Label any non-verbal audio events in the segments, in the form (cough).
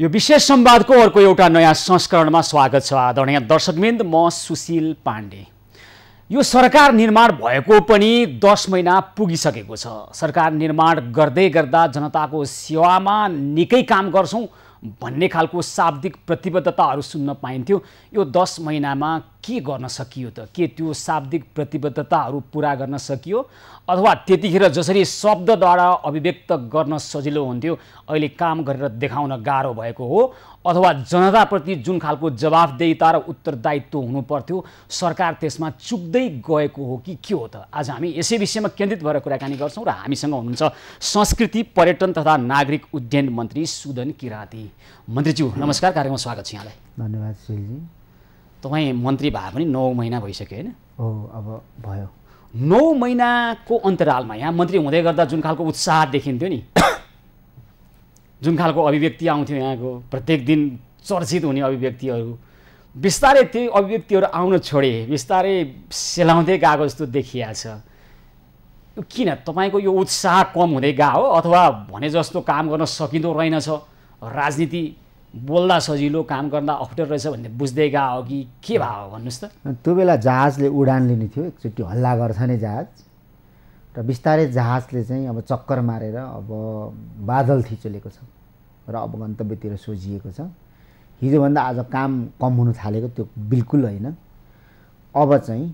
यो विशेष संवादको अर्को एउटा नयाँ संस्करणमा स्वागत छ आदरणीय दर्शकबिन्द म सुशील पाण्डे यो सरकार निर्माण भएको पनि दस महिना पुगिसकेको छ सरकार निर्माण गर्दै गर्दा जनताको सेवामा निकै काम गर्छौँ भन्ने खालको शाब्दिक प्रतिबद्धताहरू सुन्न पाइन्थ्यो यो दस महिनामा के गर्न सकियो त के त्यो शाब्दिक प्रतिबद्धताहरू पुरा गर्न सकियो अथवा त्यतिखेर जसरी शब्दद्वारा अभिव्यक्त गर्न सजिलो हुन्थ्यो अहिले काम गरेर देखाउन गाह्रो भएको हो अथवा जनताप्रति जुन खालको जवाफदेहिता र उत्तरदायित्व हुनुपर्थ्यो सरकार त्यसमा चुक्दै गएको हो कि के हो त आज हामी यसै विषयमा केन्द्रित भएर कुराकानी गर्छौँ र हामीसँग हुनुहुन्छ संस्कृति पर्यटन तथा नागरिक उड्डयन मन्त्री सुदन किराँती मन्त्रीज्यू नमस्कार कार्यक्रममा स्वागत छ यहाँलाई धन्यवाद सुलजी तपाईँ मन्त्री भए पनि नौ महिना भइसक्यो होइन हो अब भयो नौ महिनाको अन्तरालमा यहाँ मन्त्री हुँदै गर्दा जुन खालको उत्साह देखिन्थ्यो नि (coughs) जुन खालको अभिव्यक्ति आउँथ्यो यहाँको प्रत्येक दिन चर्चित हुने अभिव्यक्तिहरू बिस्तारै त्यही अभिव्यक्तिहरू आउन छोडे बिस्तारै सेलाउँदै गएको जस्तो देखिया छ किन तपाईँको यो उत्साह कम हुँदै गएको हो अथवा भने जस्तो काम गर्न सकिँदो रहेनछ राजनीति बोल्दा सजिलो काम गर्दा अप्ठ्यारो रहेछ भन्ने बुझ्दै गएको कि के भयो भन्नुहोस् त त्यो बेला जहाजले उडान लिने थियो एकचोटि हल्ला गर्छ नै जहाज र बिस्तारै जहाजले चाहिँ अब चक्कर मारेर अब बादल थिचोलेको छ र अब गन्तव्यतिर सोझिएको छ हिजोभन्दा आज काम कम हुन थालेको त्यो बिल्कुल होइन अब चाहिँ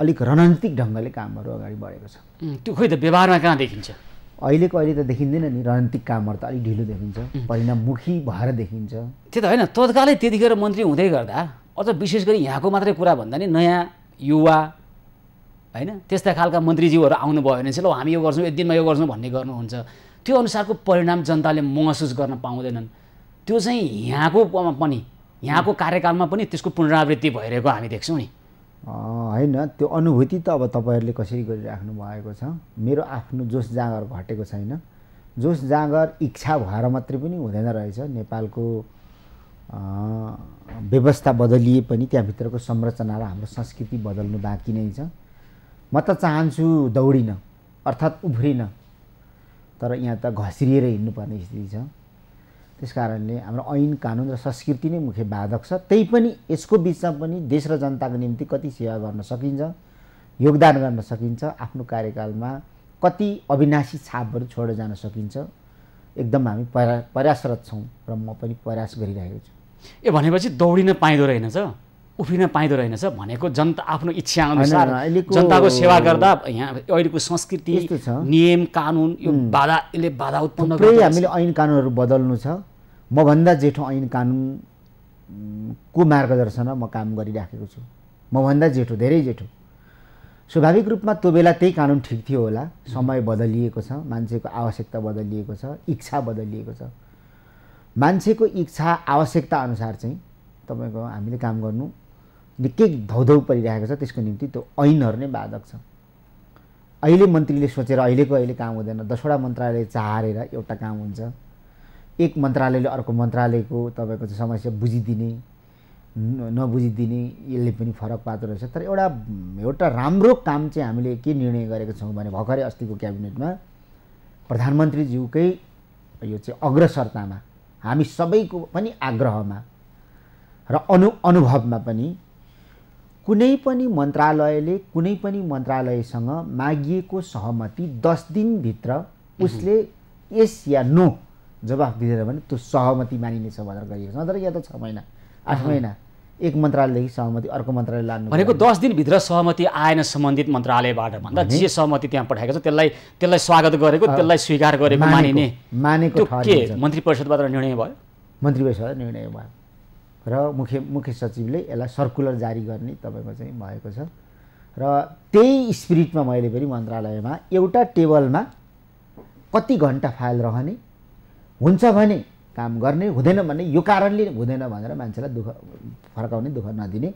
अलिक रणनीतिक ढङ्गले कामहरू अगाडि बढेको छ त्यो खोइ त व्यवहारमा कहाँ देखिन्छ अहिलेको अहिले त देखिँदैन नि राजनीतिक कामहरू त अलिक ढिलो देखिन्छ परिणाममुखी भएर देखिन्छ त्यो त होइन तत्कालै त्यतिखेर मन्त्री हुँदै गर्दा अझ विशेष गरी यहाँको मात्रै कुरा भन्दा नि नयाँ युवा होइन त्यस्ता खालका मन्त्रीज्यूहरू आउनुभयो भने चाहिँ ल हामी यो गर्छौँ एक दिनमा यो गर्छौँ भन्ने गर्नुहुन्छ त्यो अनुसारको परिणाम जनताले महसुस गर्न पाउँदैनन् त्यो चाहिँ यहाँको पनि यहाँको कार्यकालमा पनि त्यसको पुनरावृत्ति भइरहेको हामी देख्छौँ नि होइन त्यो अनुभूति त अब तपाईँहरूले कसरी गरिराख्नु भएको छ मेरो आफ्नो जोस जाँगर घटेको छैन जोस जाँगर इच्छा भएर मात्रै पनि हुँदैन रहेछ नेपालको व्यवस्था बदलिए पनि त्यहाँभित्रको संरचना र हाम्रो संस्कृति बदल्नु बाँकी नै छ म त चाहन्छु दौडिन अर्थात् उफ्रिन तर यहाँ त घसिरिएर हिँड्नुपर्ने स्थिति छ त्यस कारणले हाम्रो ऐन कानुन र संस्कृति नै मुख्य बाधक छ त्यही पनि यसको बिचमा पनि देश र जनताको निम्ति कति सेवा गर्न सकिन्छ योगदान गर्न सकिन्छ आफ्नो कार्यकालमा कति अविनाशी छापहरू छोडेर जान सकिन्छ एकदम हामी प्रया प्रयासरत छौँ र म पनि प्रयास गरिरहेको छु ए भनेपछि दौडिन पाइँदो रहेनछ उफ्रिन पाइँदो रहेनछ भनेको जनता आफ्नो इच्छा अनुसार जनताको सेवा गर्दा यहाँ अहिलेको संस्कृति नियम कानुन यो बाधा यसले बाधा उत्पन्न हामीले ऐन कानुनहरू बदल्नु छ मभन्दा जेठो ऐन कानुन को मार्गदर्शनमा म काम गरिराखेको छु मभन्दा जेठो धेरै जेठो स्वाभाविक रूपमा त्यो बेला त्यही कानुन ठिक थियो होला समय बदलिएको छ मान्छेको आवश्यकता बदलिएको छ इच्छा बदलिएको छ मान्छेको इच्छा आवश्यकता अनुसार चाहिँ तपाईँको हामीले काम गर्नु बित्तिकै धौधौ परिरहेको छ त्यसको निम्ति त्यो ऐनहरू नै बाधक छ अहिले मन्त्रीले सोचेर अहिलेको अहिले काम हुँदैन दसवटा मन्त्रालय चाहेर एउटा काम हुन्छ एक मन्त्रालयले अर्को मन्त्रालयको तपाईँको समस्या बुझिदिने नबुझिदिने यसले पनि फरक पार्दो रहेछ तर एउटा एउटा राम्रो काम चाहिँ हामीले के निर्णय गरेको छौँ भने भर्खरै अस्तिको क्याबिनेटमा प्रधानमन्त्रीज्यूकै यो चाहिँ अग्रसरतामा हामी सबैको पनि आग्रहमा र अनु अनुभवमा पनि कुनै पनि मन्त्रालयले कुनै पनि मन्त्रालयसँग मागिएको सहमति दस दिनभित्र उसले यस या नो जवाफ दिएर भने त्यो सहमति मानिनेछ भनेर गरिएको छ तर या त छ महिना आठ महिना एक मन्त्रालयदेखि सहमति अर्को मन्त्रालय लानु भनेको दस दिनभित्र सहमति आएन सम्बन्धित मन्त्रालयबाट भन्दा जे सहमति त्यहाँ पठाएको छ त्यसलाई त्यसलाई स्वागत गरेको त्यसलाई स्वीकार गरेको मानिने मानेको के मन्त्री परिषदबाट निर्णय भयो मन्त्री परिषदबाट निर्णय भयो र मुख्य मुख्य सचिवले यसलाई सर्कुलर जारी गर्ने तपाईँको चाहिँ भएको छ र त्यही स्पिरिटमा मैले पनि मन्त्रालयमा एउटा टेबलमा कति घन्टा फाइल रहने हुन्छ भने काम गर्ने हुँदैन भने यो कारणले हुँदैन भनेर मान्छेलाई दुःख फर्काउने दुःख नदिने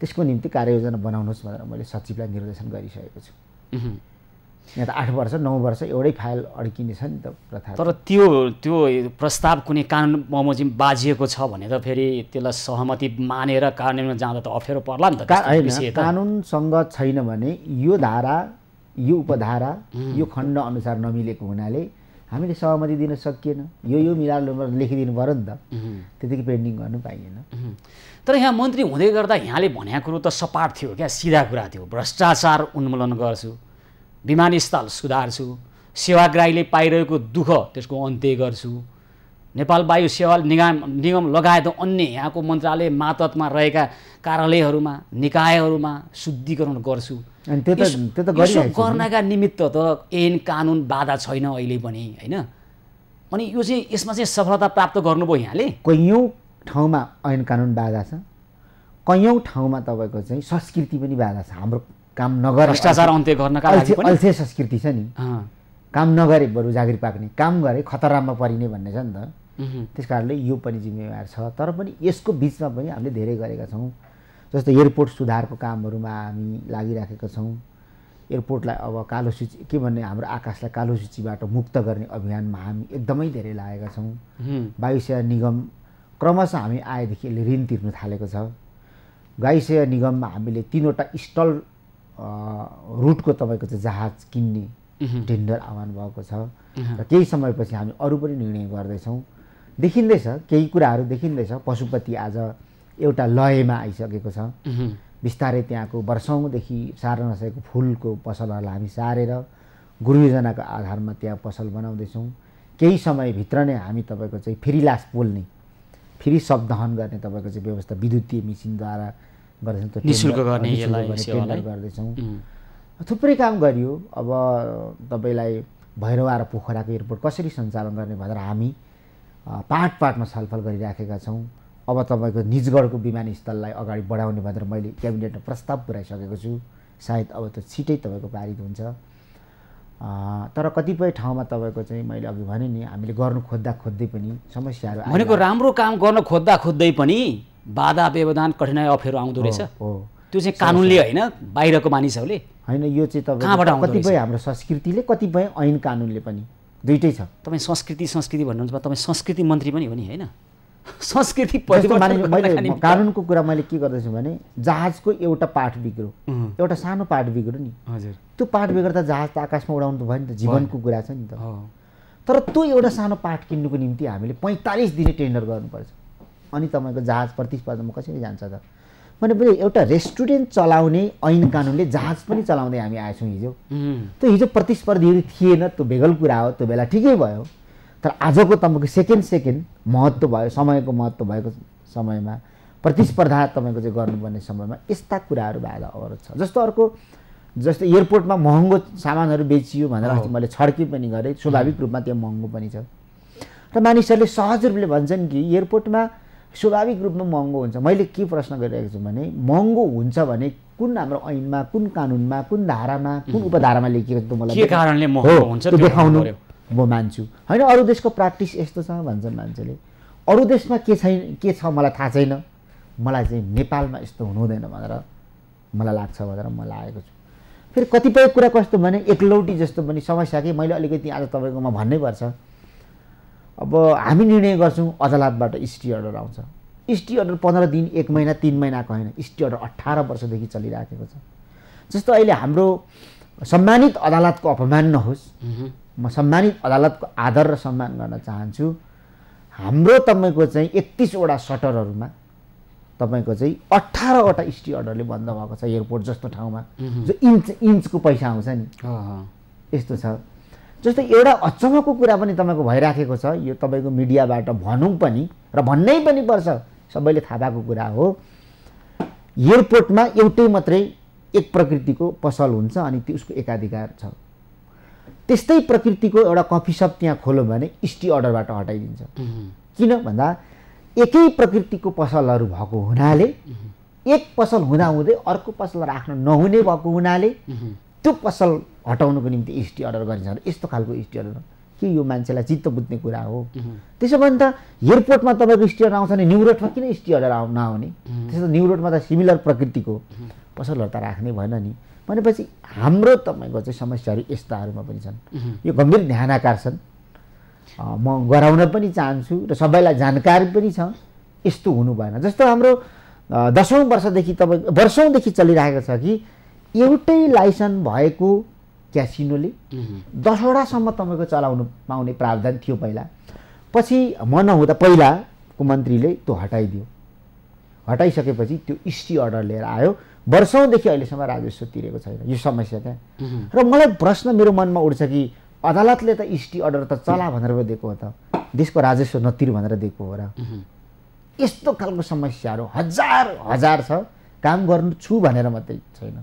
त्यसको निम्ति कार्ययोजना बनाउनुहोस् भनेर मैले सचिवलाई निर्देशन गरिसकेको छु यहाँ त आठ वर्ष नौ वर्ष एउटै फाइल छ नि त प्रथा तर त्यो त्यो प्रस्ताव कुनै कानुन बमोजिम बाजिएको छ भने त फेरि त्यसलाई सहमति मानेर कार्यान्वयनमा जाँदा त अप्ठ्यारो पर्ला नि त होइन कानुनसँग छैन भने यो धारा यो उपधारा यो खण्ड अनुसार नमिलेको हुनाले हामीले सहमति दिन सकिएन यो यो मिलाएर लेखिदिनु पऱ्यो नि त त्यतिकै पेन्डिङ गर्नु पाइएन तर यहाँ मन्त्री हुँदै गर्दा यहाँले भनेको कुरो त सपाट थियो क्या सिधा कुरा थियो भ्रष्टाचार उन्मूलन गर्छु विमानस्थल सुधार्छु सेवाग्राहीले पाइरहेको दुःख त्यसको अन्त्य गर्छु नेपाल वायु सेवा निगम निगम लगायत अन्य यहाँको मन्त्रालय मातहतमा रहेका कार्यालयहरूमा निकायहरूमा शुद्धिकरण गर्छु गर्नका निमित्त त ऐन कानुन बाधा छैन अहिले पनि होइन अनि यो चाहिँ यसमा चाहिँ सफलता प्राप्त गर्नुभयो यहाँले कैयौँ ठाउँमा ऐन कानुन बाधा छ कैयौँ ठाउँमा तपाईँको चाहिँ संस्कृति पनि बाधा छ हाम्रो काम नगरे भ्रष्टाचार अन्त्य गर्नका लागि अल्छे संस्कृति छ नि काम नगरे बरु जागिर पाक्ने काम गरे खतरामा परिने भन्ने छ नि त त्यस कारणले यो पनि जिम्मेवार छ तर पनि यसको बिचमा पनि हामीले धेरै गरेका छौँ जस्तो एयरपोर्ट सुधारको कामहरूमा हामी लागिराखेका छौँ एयरपोर्टलाई अब कालो सूची के भन्ने हाम्रो आकाशलाई कालो सूचीबाट मुक्त गर्ने अभियानमा हामी एकदमै धेरै लागेका छौँ वायुसेवा निगम क्रमशः हामी आएदेखि यसले ऋण तिर्नु थालेको छ वायुसेवा निगममा हामीले तिनवटा स्टल रुटको तपाईँको चाहिँ जहाज किन्ने टेन्डर आह्वान भएको छ र केही समयपछि हामी अरू पनि निर्णय गर्दैछौँ देखिँदैछ केही कुराहरू देखिँदैछ पशुपति आज एउटा लयमा आइसकेको छ बिस्तारै त्यहाँको वर्षौँदेखि सार्न नसकेको फुलको पसलहरूलाई हामी सारेर गुरुयोजनाको आधारमा त्यहाँ पसल बनाउँदैछौँ केही समयभित्र नै हामी तपाईँको चाहिँ फेरि लास पोल्ने फेरि शब्दहन गर्ने तपाईँको चाहिँ व्यवस्था विद्युतीय मिसिनद्वारा गर्दैछौँ निशुल्क गर्ने गर्दैछौँ थुप्रै काम गरियो अब तपाईँलाई भैरवा र पोखराको एयरपोर्ट कसरी सञ्चालन गर्ने भनेर हामी पार्ट पार्टमा छलफल गरिराखेका छौँ अब तपाईँको निजगढको विमानस्थललाई अगाडि बढाउने भनेर मैले क्याबिनेटमा प्रस्ताव पुऱ्याइसकेको छु सायद अब त्यो छिटै तपाईँको पारित हुन्छ तर कतिपय ठाउँमा तपाईँको चाहिँ मैले अघि भने नि हामीले गर्नु खोज्दा खोज्दै पनि समस्याहरू भनेको राम्रो काम गर्न खोज्दा खोज्दै पनि बाधा व्यवधान कठिनाइ अप्ठ्यारो आउँदो रहेछ त्यो चाहिँ कानुनले होइन बाहिरको मानिसहरूले होइन यो चाहिँ तपाईँ कतिपय हाम्रो संस्कृतिले कतिपय ऐन कानुनले पनि दुइटै छ तपाईँ संस्कृति संस्कृति भन्नुहुन्छ तपाईँ संस्कृति मन्त्री पनि हो नि होइन (laughs) संस्कृति कानुनको कुरा मैले के गर्दैछु भने जहाजको एउटा पाठ बिग्रो एउटा सानो पाठ बिग्रो नि हजुर त्यो पाठ बिग्रदा जहाज त आकाशमा उडाउनु त भयो नि त जीवनको कुरा छ नि त तर त्यो एउटा सानो पाठ किन्नुको निम्ति हामीले पैँतालिस दिने टेन्डर गर्नुपर्छ अनि तपाईँको जहाज प्रतिस्पर्धामा कसरी जान्छ त मैले भनेपछि एउटा रेस्टुरेन्ट चलाउने ऐन कानुनले जहाज पनि चलाउँदै हामी आएछौँ हिजो त्यो हिजो प्रतिस्पर्धीहरू थिएन त्यो भेगल कुरा हो त्यो बेला ठिकै भयो तर आजको तपाईँको सेकेन्ड सेकेन्ड महत्त्व भयो समयको महत्त्व भएको समयमा प्रतिस्पर्धा तपाईँको चाहिँ गर्नुपर्ने समयमा यस्ता कुराहरू बाधा अरू छ जस्तो अर्को जस्तो एयरपोर्टमा महँगो सामानहरू बेचियो भनेर अस्ति मैले छड्के पनि गरेँ स्वाभाविक रूपमा त्यो महँगो पनि छ र मानिसहरूले सहज रूपले भन्छन् कि एयरपोर्टमा स्वाभाविक रूपमा महँगो हुन्छ मैले के प्रश्न गरिरहेको छु भने महँगो हुन्छ भने कुन हाम्रो ऐनमा कुन कानुनमा कुन धारामा कुन उपधारामा लेखिएको छ मलाई के कारणले महँगो हुन्छ त्यो देखाउनु म मान्छु होइन अरू देशको प्र्याक्टिस यस्तो छ भन्छन् मान्छेले अरू देशमा के छैन के छ मलाई थाहा छैन मलाई चाहिँ नेपालमा यस्तो हुनुहुँदैन भनेर मलाई लाग्छ भनेर म लागेको छु फेरि कतिपय कुरा कस्तो भने एकलौटी जस्तो पनि समस्या कि मैले अलिकति आज तपाईँकोमा भन्नै पर्छ अब हामी निर्णय गर्छौँ अदालतबाट स्टी अर्डर आउँछ स्टी अर्डर पन्ध्र दिन एक महिना तिन महिनाको होइन स्टी अर्डर अठार वर्षदेखि चलिराखेको छ जस्तो अहिले हाम्रो सम्मानित अदालतको अपमान नहोस् म सम्मानित अदालतको आदर र सम्मान गर्न चाहन्छु हाम्रो तपाईँको चाहिँ एकतिसवटा सटरहरूमा तपाईँको चाहिँ अठारवटा स्टी अर्डरले बन्द भएको छ एयरपोर्ट जस्तो ठाउँमा जो इन्च इन्चको पैसा आउँछ नि यस्तो छ जस्तै एउटा अचम्मको कुरा पनि तपाईँको भइराखेको छ यो तपाईँको मिडियाबाट भनौँ पनि र भन्नै पनि पर्छ सबैले थाहा पाएको कुरा हो एयरपोर्टमा एउटै मात्रै एक प्रकृतिको पसल हुन्छ अनि त्यो उसको एकाधिकार छ त्यस्तै प्रकृतिको एउटा कफी सप त्यहाँ खोल्यो भने इस्टी अर्डरबाट हटाइदिन्छ किन भन्दा एकै प्रकृतिको पसलहरू भएको हुनाले एक पसल हुँदाहुँदै अर्को पसल राख्न नहुने भएको हुनाले त्यो पसल हटाउनको निम्ति एसटी अर्डर गरिन्छ यस्तो खालको एसटी अर्डर के यो मान्छेलाई चित्त बुझ्ने कुरा हो त्यसो भने त एयरपोर्टमा तपाईँको स्टी अर्डर आउँछ भने न्यु रोडमा किन स्टी अर्डर आउ नआउने त्यसो त न्यु रोडमा त सिमिलर प्रकृतिको पसलहरू त राख्ने भएन नि भनेपछि हाम्रो तपाईँको चाहिँ समस्याहरू यस्ताहरूमा पनि छन् यो गम्भीर आकार छन् म गराउन पनि चाहन्छु र सबैलाई जानकारी पनि छ यस्तो हुनु भएन जस्तो हाम्रो दसौँ वर्षदेखि तपाईँ वर्षौँदेखि चलिरहेको छ कि एउटै लाइसेन्स भएको क्यासिनोले दसवटासम्म तपाईँको चलाउनु पाउने प्रावधान थियो पहिला पछि म नहुँदा पहिलाको मन्त्रीले त्यो हटाइदियो हटाइसकेपछि त्यो इस्टी अर्डर लिएर आयो वर्षौँदेखि अहिलेसम्म राजस्व तिरेको छैन यो समस्या त्यहाँ र मलाई प्रश्न मेरो मनमा उठ्छ कि अदालतले त इस्टी अर्डर त चला भनेर पो दिएको हो त देशको राजस्व नतिर भनेर दिएको हो र यस्तो खालको समस्याहरू हजार हजार छ काम गर्नु छु भनेर मात्रै छैन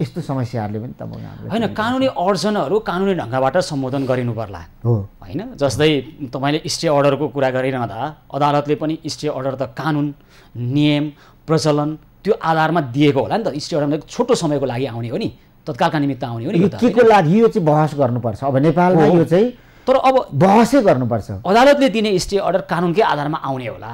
यस्तो समस्याहरूले पनि तपाईँ होइन कानुनी अडचनहरू कानुनी ढङ्गबाट सम्बोधन गरिनु पर्ला हो होइन जस्तै तपाईँले स्टे अर्डरको कुरा गरिरहँदा अदालतले पनि स्टे अर्डर त कानुन नियम प्रचलन त्यो आधारमा दिएको होला नि त स्टे अर्डर छोटो समयको लागि आउने हो नि तत्कालका निमित्त आउने हो नि के को लागि यो चाहिँ बहस गर्नुपर्छ अब नेपालमा यो चाहिँ तर अब बहसै गर्नुपर्छ अदालतले दिने स्टे अर्डर कानुनकै आधारमा आउने होला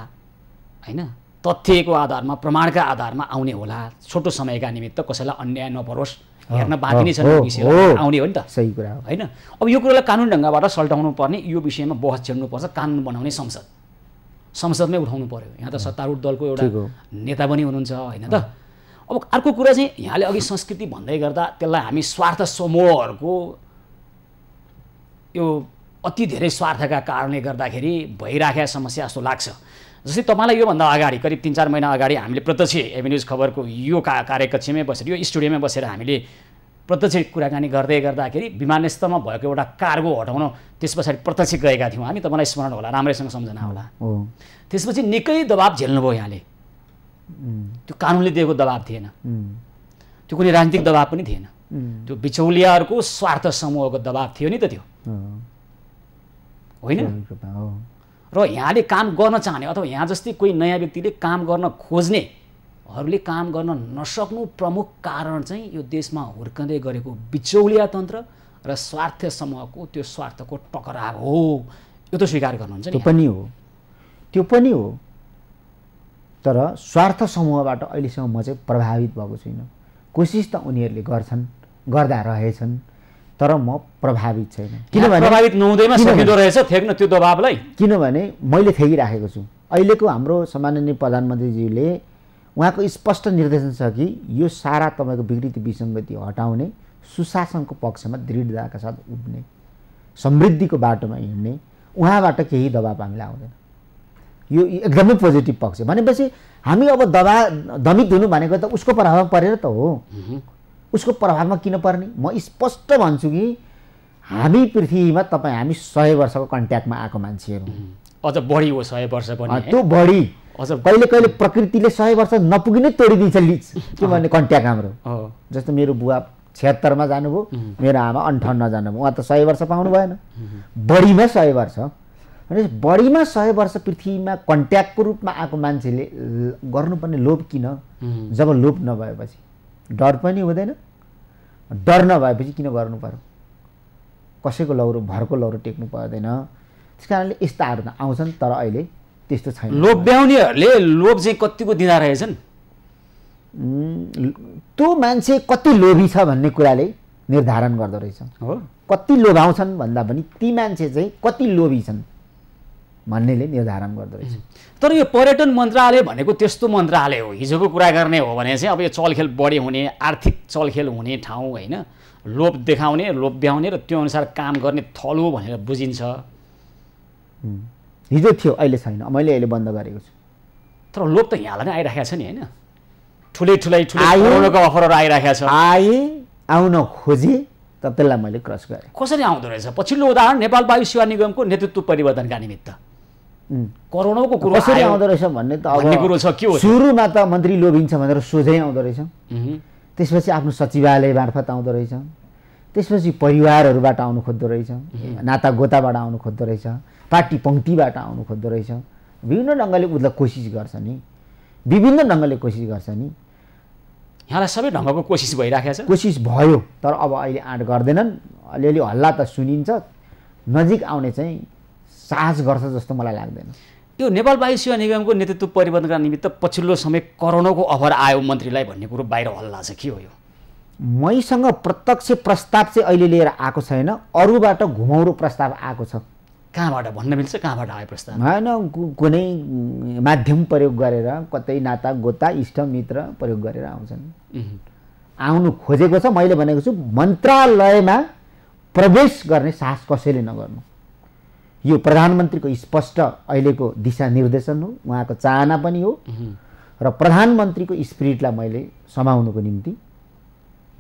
होइन तथ्यको आधारमा प्रमाणका आधारमा आउने होला छोटो समयका निमित्त कसैलाई अन्याय नपरोस् हेर्न बाँकी नै छ आउने हो नि त सही कुरा हो होइन अब यो कुरालाई कानुन ढङ्गबाट सल्टाउनु पर्ने यो विषयमा बहस छेड्नुपर्छ कानुन बनाउने संसद संसदमै उठाउनु पर्यो यहाँ त सत्तारूढ दलको एउटा नेता पनि हुनुहुन्छ होइन त अब अर्को कुरा चाहिँ यहाँले अघि संस्कृति भन्दै गर्दा त्यसलाई हामी स्वार्थ समूहहरूको यो अति धेरै स्वार्थका कारणले गर्दाखेरि भइराखेका समस्या जस्तो लाग्छ जस्तै तपाईँलाई योभन्दा अगाडि करिब तिन चार महिना अगाडि हामीले प्रत्यक्ष एभिन्युज खबरको यो का कार्यकक्षमै बसेर यो स्टुडियोमै बसेर हामीले प्रत्यक्ष कुराकानी गर्दै गर्दाखेरि विमानस्थलमा भएको एउटा कार्गो हटाउन त्यस पछाडि प्रत्यक्ष गएका थियौँ हामी तपाईँलाई स्मरण होला राम्रैसँग सम्झना होला त्यसपछि निकै दबाब झेल्नुभयो यहाँले त्यो कानुनले दिएको दबाब थिएन त्यो कुनै राजनीतिक दबाब पनि थिएन त्यो बिचौलियाहरूको स्वार्थ समूहको दबाब थियो नि त त्यो होइन र यहाँले काम गर्न चाहने अथवा यहाँ जस्तै कोही नयाँ व्यक्तिले काम गर्न खोज्नेहरूले काम गर्न नसक्नु प्रमुख कारण चाहिँ यो देशमा हुर्कँदै गरेको बिचौलिया तन्त्र र स्वार्थ समूहको त्यो स्वार्थको टकराव हो यो त स्वीकार गर्नुहुन्छ त्यो पनि हो त्यो पनि हो तर स्वार्थ समूहबाट अहिलेसम्म म चाहिँ प्रभावित भएको छुइनँ कोसिस त उनीहरूले गर्छन् गर्दा रहेछन् तर म प्रभावित छैन किनभने प्रभावित नहुँदैमा सकिँदो रहेछ फेक्न त्यो दबाबलाई किनभने मैले फ्याँकिराखेको छु अहिलेको हाम्रो सम्माननीय प्रधानमन्त्रीज्यूले उहाँको स्पष्ट निर्देशन छ कि यो सारा तपाईँको विकृति विसङ्गति हटाउने सुशासनको पक्षमा दृढताका साथ उठ्ने समृद्धिको बाटोमा हिँड्ने उहाँबाट केही दबाब हामीलाई आउँदैन यो एकदमै पोजिटिभ पक्ष भनेपछि हामी अब दबा दमित हुनु भनेको त उसको प्रभाव परेर त हो उसको प्रभावमा किन पर्ने म स्पष्ट भन्छु कि हामी पृथ्वीमा तपाईँ हामी सय वर्षको कन्ट्याक्टमा आएको मान्छेहरू अझ बढी हो सय वर्ष त्यो बढी अझ कहिले कहिले प्रकृतिले सय वर्ष नै तोडिदिन्छ लिच के भन्ने कन्ट्याक्ट हाम्रो जस्तो मेरो बुवा छिहत्तरमा जानुभयो मेरो आमा अन्ठाउन्न जानुभयो उहाँ त सय वर्ष पाउनु भएन बढीमा सय वर्ष भनेपछि बढीमा सय वर्ष पृथ्वीमा कन्ट्याक्टको रूपमा आएको मान्छेले गर्नुपर्ने लोभ किन जब लोभ नभएपछि डर पनि हुँदैन डर नभएपछि किन गर्नु पऱ्यो कसैको लौरो भरको लौरो टेक्नु पर्दैन त्यस कारणले यस्ताहरू त आउँछन् तर अहिले त्यस्तो छैन लोभ्याउनेहरूले लोभ चाहिँ कतिको दिँदा रहेछन् त्यो मान्छे कति लोभी छ भन्ने कुराले निर्धारण गर्दो रहेछ हो कति लोभाउँछन् भन्दा पनि ती मान्छे चाहिँ कति लोभी छन् भन्नेले निर्धारण गर्दो रहेछ तर यो पर्यटन मन्त्रालय भनेको त्यस्तो मन्त्रालय हो हिजोको कुरा गर्ने हो भने चाहिँ अब यो चलखेल बढी हुने आर्थिक चलखेल हुने ठाउँ होइन लोप देखाउने लोप ब्याउने र त्यो अनुसार काम गर्ने थलो भनेर बुझिन्छ हिजो थियो अहिले छैन मैले अहिले बन्द गरेको छु तर लोप त यहाँलाई नै आइराखेको छ नि होइन ठुलै ठुलै ठुलो अफरहरू आइराखेको छ आए आउन खोजे त त्यसलाई मैले क्रस गरेँ कसरी आउँदो रहेछ पछिल्लो उदाहरण नेपाल वायु सेवा निगमको नेतृत्व परिवर्तनका निमित्त करोडौँको कुरो कसरी आउँदो रहेछ भन्ने त अब कुरो छ के हो सुरुमा त मन्त्री लोभिन्छ भनेर सोझै आउँदो रहेछ त्यसपछि आफ्नो सचिवालय मार्फत आउँदो रहेछ त्यसपछि परिवारहरूबाट आउनु खोज्दो रहेछ नाता गोताबाट आउनु खोज्दो रहेछ पार्टी पङ्क्तिबाट आउनु खोज्दो रहेछ विभिन्न ढङ्गले उसलाई कोसिस गर्छ नि विभिन्न ढङ्गले कोसिस गर्छ नि यहाँलाई सबै ढङ्गको कोसिस भइराखेको छ कोसिस भयो तर अब अहिले आँट गर्दैनन् अलिअलि हल्ला त सुनिन्छ नजिक आउने चाहिँ साहस गर्छ जस्तो मलाई लाग्दैन त्यो नेपाल वायु सेवा निगमको नेतृत्व परिवर्तनका निमित्त पछिल्लो समय करोडौँको अभर आयो मन्त्रीलाई भन्ने कुरो बाहिर हल्ला छ के हो यो मैसँग प्रत्यक्ष प्रस्ताव चाहिँ अहिले लिएर आएको छैन अरूबाट घुमाउरो प्रस्ताव आएको छ कहाँबाट भन्न मिल्छ कहाँबाट आयो प्रस्ताव होइन कुनै माध्यम प्रयोग गरेर कतै नाता गोता इष्ट मित्र प्रयोग गरेर आउँछन् आउनु खोजेको छ मैले भनेको छु मन्त्रालयमा प्रवेश गर्ने साहस कसैले नगर्नु यो प्रधानमन्त्रीको स्पष्ट अहिलेको दिशा निर्देशन हो उहाँको चाहना पनि हो र प्रधानमन्त्रीको स्पिरिटलाई मैले समाउनुको निम्ति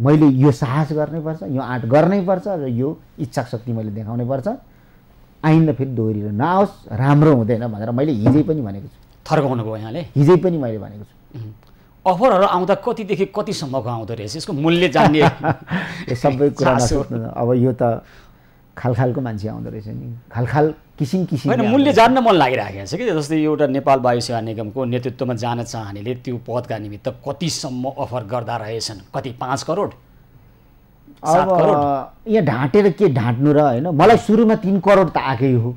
मैले यो साहस गर्नैपर्छ यो आँट गर्नैपर्छ र यो इच्छा शक्ति मैले देखाउनै पर्छ आइन्दा फेरि दोहोरिएर नआओस् राम्रो हुँदैन भनेर मैले हिजै पनि भनेको छु थर्काउनु भयो यहाँले हिजै पनि मैले भनेको छु अफरहरू आउँदा कतिदेखि कतिसम्मको आउँदो रहेछ यसको मूल्य जान्ने (laughs) सबै कुरा (laughs) अब यो त खालखालको मान्छे आउँदो रहेछ नि खालखाल किसिम किसिम होइन मूल्य जान्न मन लागिरहेको छ कि जस्तै एउटा नेपाल वायु सेवा निगमको नेतृत्वमा जान चाहनेले त्यो पदका निमित्त कतिसम्म अफर गर्दा रहेछन् कति पाँच करोड अब यहाँ ढाँटेर के ढाँट्नु र होइन मलाई सुरुमा तिन करोड त आएकै हो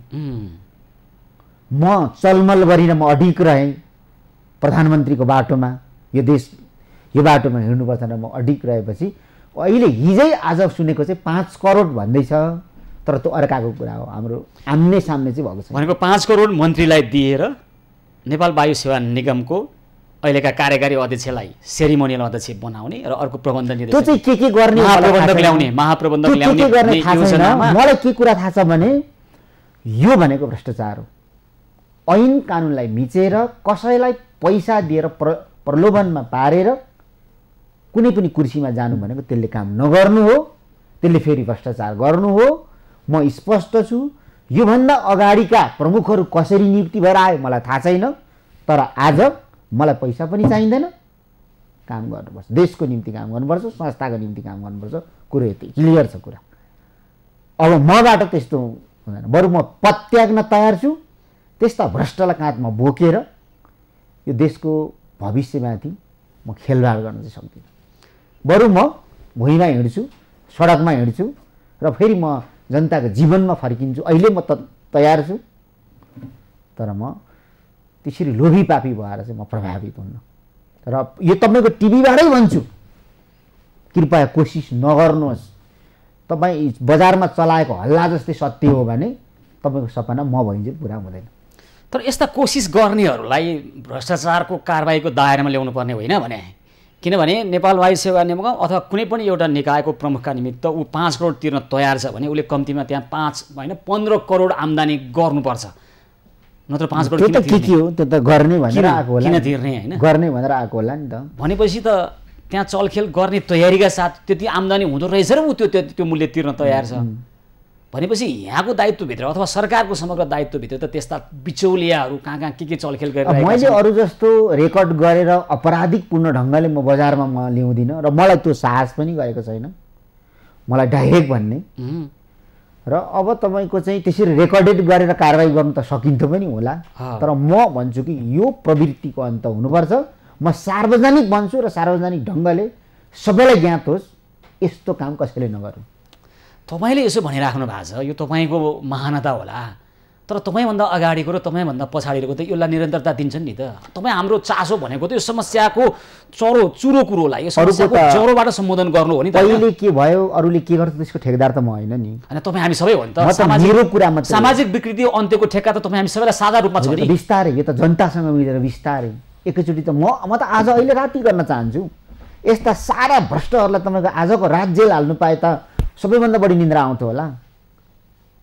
म चलमल गरिन म अडिक रहेँ प्रधानमन्त्रीको बाटोमा यो देश यो बाटोमा हिँड्नुपर्छ र म अडिक रहेपछि अहिले हिजै आज सुनेको चाहिँ पाँच करोड भन्दैछ तर त्यो अर्काको कुरा हो हाम्रो आम्ने सामने चाहिँ भएको छ भनेको पाँच करोड मन्त्रीलाई दिएर नेपाल वायु सेवा निगमको अहिलेका कार्यकारी अध्यक्षलाई सेरिमोनियल अध्यक्ष बनाउने र अर्को प्रबन्ध त्यो चाहिँ के के गर्ने महाप्रबन्धक ल्याउने महाप्रबन्धक ल्याउने मलाई के कुरा थाहा छ भने यो भनेको भ्रष्टाचार हो ऐन कानुनलाई मिचेर कसैलाई पैसा दिएर प्र प्रलोभनमा पारेर कुनै पनि कुर्सीमा जानु भनेको त्यसले काम नगर्नु हो त्यसले फेरि भ्रष्टाचार गर्नु हो म स्पष्ट छु योभन्दा अगाडिका प्रमुखहरू कसरी नियुक्ति भएर आयो मलाई थाहा छैन तर आज मलाई पैसा पनि चाहिँदैन काम गर्नुपर्छ देशको निम्ति काम गर्नुपर्छ संस्थाको निम्ति काम गर्नुपर्छ कुरो यति क्लियर छ कुरा अब मबाट त्यस्तो हुँदैन बरु म पत्याग्न तयार छु त्यस्ता भ्रष्टलाई काँधमा बोकेर यो देशको भविष्यमाथि म खेलबाड गर्न चाहिँ सक्दिनँ बरु म भुइँमा हिँड्छु सडकमा हिँड्छु र फेरि म जनताको जीवनमा फर्किन्छु अहिले म त तयार छु तर म त्यसरी लोभी पापी भएर चाहिँ म प्रभावित हुन्न र यो तपाईँको टिभीबाटै भन्छु कृपया कोसिस नगर्नुहोस् तपाईँ बजारमा चलाएको हल्ला जस्तै सत्य हो भने तपाईँको सपना म चाहिँ पुरा हुँदैन तर यस्ता कोसिस गर्नेहरूलाई भ्रष्टाचारको कारवाहीको दायरामा ल्याउनु पर्ने होइन भने किनभने नेपाल वायु सेवा निगम अथवा कुनै पनि एउटा निकायको प्रमुखका निमित्त ऊ पाँच करोड तिर्न तयार छ भने उसले कम्तीमा त्यहाँ पाँच होइन पन्ध्र करोड आम्दानी गर्नुपर्छ नत्र पाँच करोड के के त्यो त गर्ने भनेर आएको होला किन तिर्ने होइन गर्ने भनेर आएको होला नि त भनेपछि त त्यहाँ चलखेल गर्ने तयारीका साथ त्यति आम्दानी हुँदो रहेछ र ऊ त्यो त्यो मूल्य तिर्न तयार छ भनेपछि यहाँको दायित्वभित्र अथवा सरकारको समग्र दायित्वभित्र त त्यस्ता बिचौलियाहरू कहाँ कहाँ के के चलखेल गरेर मैले अरू जस्तो रेकर्ड गरेर अपराधिक पूर्ण ढङ्गले म बजारमा म ल्याउँदिनँ र मलाई त्यो साहस पनि गरेको छैन मलाई डाइरेक्ट भन्ने र अब तपाईँको चाहिँ त्यसरी रेकर्डेड गरेर कारवाही गर्नु त सकिन्थ्यो पनि होला तर म भन्छु कि यो प्रवृत्तिको अन्त हुनुपर्छ म सार्वजनिक भन्छु र सार्वजनिक ढङ्गले सबैलाई ज्ञात होस् यस्तो काम कसैले नगरौँ तपाईँले यसो भनिराख्नु भएको छ यो तपाईँको महानता होला तर तपाईँभन्दा अगाडिको र तपाईँभन्दा पछाडिको त यसलाई निरन्तरता दिन्छन् नि त तपाईँ हाम्रो चासो भनेको त यो समस्याको चरो चुरो कुरोलाई चरोबाट सम्बोधन गर्नु हो नि तपाईँले के भयो अरूले के गर्छ त्यसको ठेकदार त म होइन नि होइन तपाईँ हामी सबै हो नि त सामाजिक विकृति अन्त्यको ठेक्का त तपाईँ हामी सबैलाई साझा रूपमा छ बिस्तारै यो त जनतासँग मिलेर बिस्तारै एकैचोटि त म म त आज अहिले राति गर्न चाहन्छु यस्ता सारा भ्रष्टहरूलाई तपाईँको आजको राज्य हाल्नु पाए त सबैभन्दा बढी निन्द्रा आउँथ्यो होला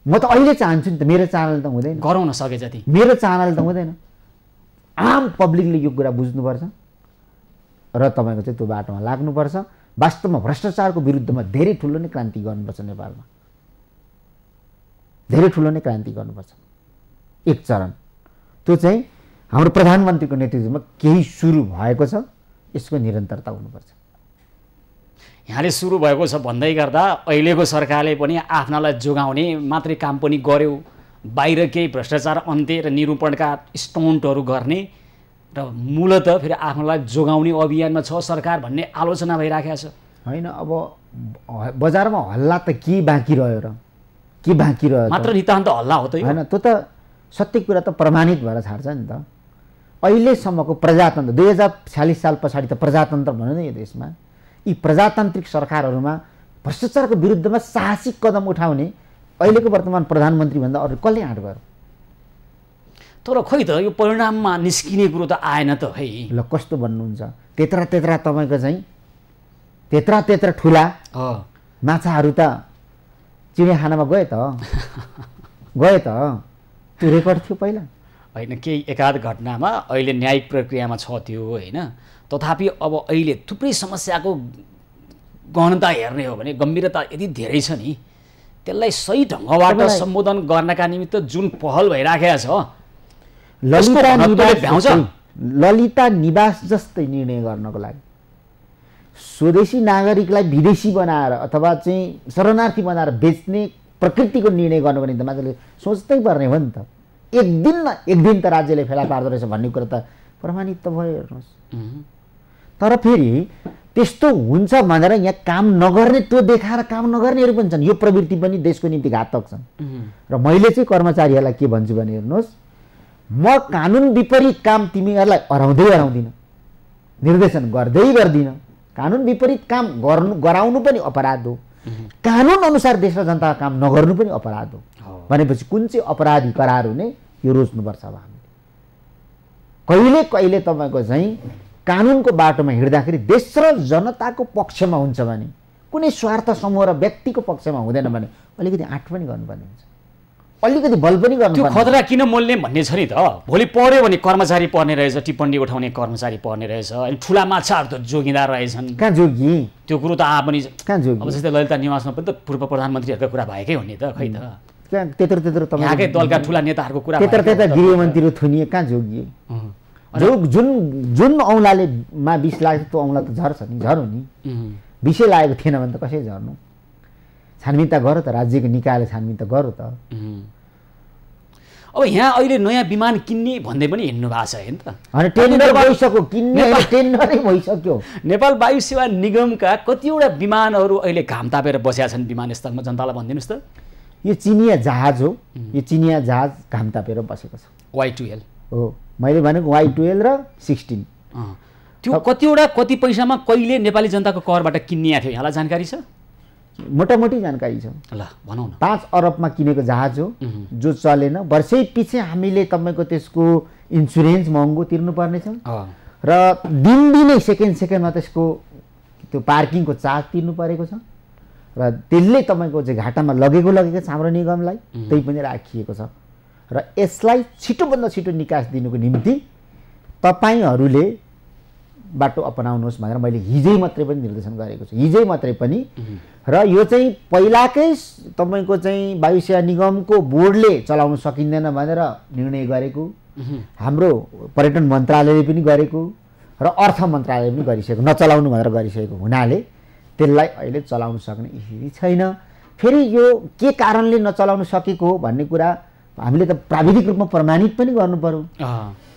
म त अहिले चाहन्छु नि त मेरो च्यानल त हुँदैन गराउन सके जति मेरो च्यानल त हुँदैन आम पब्लिकले यो कुरा बुझ्नुपर्छ र तपाईँको चाहिँ त्यो बाटोमा लाग्नुपर्छ वास्तवमा भ्रष्टाचारको विरुद्धमा धेरै ठुलो नै क्रान्ति गर्नुपर्छ नेपालमा धेरै ठुलो नै क्रान्ति गर्नुपर्छ एक चरण त्यो चाहिँ हाम्रो प्रधानमन्त्रीको नेतृत्वमा केही सुरु भएको छ यसको निरन्तरता हुनुपर्छ यहाँले सुरु भएको छ भन्दै गर्दा अहिलेको सरकारले पनि आफ्नालाई जोगाउने मात्रै काम पनि गर्यो बाहिर केही भ्रष्टाचार अन्त्य र निरूपणका स्टन्टहरू गर्ने र मूलत फेरि आफ्नोलाई जोगाउने अभियानमा छ सरकार भन्ने आलोचना भइराखेको छ होइन अब बजारमा हल्ला त के बाँकी रह्यो र के बाँकी रह्यो मात्र नितान्त हल्ला हो त होइन त्यो त सत्य कुरा त प्रमाणित भएर छाड्छ नि त अहिलेसम्मको प्रजातन्त्र दुई हजार छ्यालिस साल पछाडि त प्रजातन्त्र भन्यो नि यो देशमा यी प्रजातान्त्रिक सरकारहरूमा भ्रष्टाचारको विरुद्धमा साहसिक कदम उठाउने अहिलेको वर्तमान प्रधानमन्त्रीभन्दा अरू कसले आँट गर तर खोइ त यो परिणाममा निस्किने कुरो त आएन त है ल कस्तो भन्नुहुन्छ त्यत्रा त्यत्रा तपाईँको चाहिँ त्यत्रा त्यत्रा ठुला माछाहरू त चिडियाखानामा खानामा गए त (laughs) गए त त्यो रेकर्ड थियो पहिला होइन केही एकाध घटनामा अहिले न्यायिक प्रक्रियामा छ त्यो होइन तथापि अब अहिले थुप्रै समस्याको गहनता हेर्ने हो भने गम्भीरता यति धेरै छ नि त्यसलाई सही ढङ्गबाट सम्बोधन गर्नका निमित्त जुन पहल भइराखेको छ ललिता निवास जस्तै निर्णय गर्नको लागि स्वदेशी नागरिकलाई विदेशी बनाएर अथवा चाहिँ शरणार्थी बनाएर बेच्ने प्रकृतिको निर्णय गर्नुको निम्ति मान्छेले सोच्नै पर्ने हो नि त एक दिन न एक दिन त राज्यले फेला पार्दो रहेछ भन्ने कुरा त प्रमाणित त भयो हेर्नुहोस् तर फेरि त्यस्तो हुन्छ भनेर यहाँ काम नगर्ने त्यो देखाएर काम नगर्नेहरू पनि छन् यो प्रवृत्ति पनि देशको निम्ति घातक छन् र मैले चाहिँ कर्मचारीहरूलाई के भन्छु भने हेर्नुहोस् म कानुन विपरीत काम तिमीहरूलाई हराउँदै हराउँदिनँ निर्देशन गर्दै गर्दिनँ कानुन विपरीत काम गर्नु गराउनु पनि अपराध हो कानुन अनुसार देश र जनताको काम नगर्नु पनि अपराध हो भनेपछि कुन चाहिँ अपराधी करार हुने यो रोज्नुपर्छ अब हामीले कहिले कहिले तपाईँको चाहिँ कानुनको बाटोमा हिँड्दाखेरि देश र जनताको पक्षमा हुन्छ भने कुनै स्वार्थ समूह र व्यक्तिको पक्षमा हुँदैन भने अलिकति आँट पनि गर्नुपर्ने हुन्छ अलिकति बल पनि गर्नु त्यो खतरा किन मोल्ने भन्ने छ नि त भोलि पढ्यो भने कर्मचारी पर्ने रहेछ टिप्पणी उठाउने कर्मचारी पर्ने रहेछ अनि ठुला माछाहरू त जोगिँदा रहेछन् कहाँ जोगी त्यो कुरो त आ पनि कहाँ जोगी अब जस्तै ललिता निवासमा पनि त पूर्व प्रधानमन्त्रीहरूका कुरा भएकै हो नि त खै त त्यहाँ त्यत्रो त्यत्रो तपाईँकै दलका ठुला नेताहरूको कुरा त्यत्रो त्यता गृहमन्त्रीहरू थुनिए कहाँ जोगिए जो जुन जुन औँलाले मा बिस लाग्छ त्यो औँला त झर्छ नि झर्नु नि विषय लागेको थिएन भने त कसै झर्नु छानबिन त गर त राज्यको निकायले छानबिन त गर त अब यहाँ अहिले नयाँ विमान किन्ने भन्दै पनि हिँड्नु भएको छ होइन त टेन्डर भइसक्यो किन्ने टेन्डरै भइसक्यो नेपाल वायु सेवा निगमका कतिवटा विमानहरू अहिले घाम तापेर बसेका छन् विमानस्थलमा जनतालाई भनिदिनुहोस् त यो चिनिया जहाज हो यो चिनिया जहाज घाम तापेर बसेको छ वाइ टुएल्भ हो मैले भनेको वाइ टुवेल्भ र सिक्सटिन त्यो कतिवटा कति पैसामा कहिले नेपाली जनताको करबाट किनिएको थियो यहाँलाई जानकारी छ मोटामोटी जानकारी छ ल भनौँ न पाँच अरबमा किनेको जहाज हो जो चलेन वर्षै पछि हामीले तपाईँको त्यसको इन्सुरेन्स महँगो तिर्नुपर्नेछ र दिनदिनै सेकेन्ड सेकेन्डमा त्यसको त्यो पार्किङको चार्ज तिर्नु परेको छ र त्यसले तपाईँको चाहिँ घाटामा लगेको लगेको छ हाम्रो निगमलाई त्यही पनि राखिएको छ र यसलाई छिटोभन्दा छिटो निकास दिनुको निम्ति तपाईँहरूले बाटो अपनाउनुहोस् भनेर मैले हिजै मात्रै पनि निर्देशन गरेको छु हिजै मात्रै पनि र यो चाहिँ पहिलाकै तपाईँको चाहिँ वायुसेवा निगमको बोर्डले चलाउन सकिँदैन भनेर निर्णय गरेको हाम्रो पर्यटन मन्त्रालयले पनि गरेको र अर्थ मन्त्रालयले पनि गरिसकेको नचलाउनु भनेर गरिसकेको हुनाले त्यसलाई अहिले चलाउन सक्ने स्थिति छैन फेरि यो के कारणले नचलाउन सकेको भन्ने कुरा हामीले त प्राविधिक रूपमा प्रमाणित पनि गर्नु पऱ्यो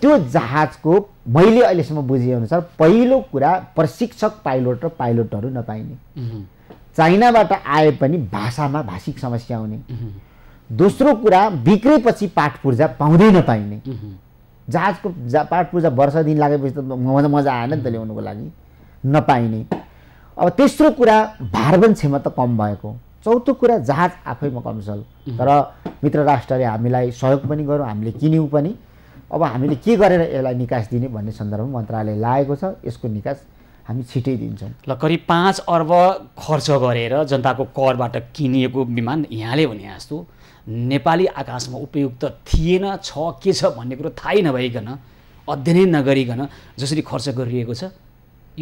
त्यो जहाजको मैले अहिलेसम्म बुझेअनुसार पहिलो कुरा प्रशिक्षक पाइलट र पाइलटहरू नपाइने चाइनाबाट आए पनि भाषामा भाषिक समस्या आउने दोस्रो कुरा बिक्रेपछि पाठ पूर्जा पाउँदै नपाइने जहाजको जा पाठ पूर्जा वर्ष दिन लागेपछि त मजा आएन नि त ल्याउनुको लागि नपाइने अब तेस्रो कुरा भारवन क्षमता कम भएको चौथो कुरा जहाज आफैमा कमसल तर मित्र राष्ट्रले हामीलाई सहयोग पनि गरौँ हामीले किन्यौँ पनि अब हामीले के गरेर यसलाई निकास दिने भन्ने सन्दर्भमा मन्त्रालय लागेको छ यसको निकास हामी छिटै दिन्छौँ ल करिब पाँच अर्ब खर्च गरेर जनताको करबाट किनिएको विमान यहाँले भने जस्तो नेपाली आकाशमा उपयुक्त थिएन छ के छ भन्ने कुरो थाहै नभइकन अध्ययनै नगरिकन जसरी खर्च गरिएको छ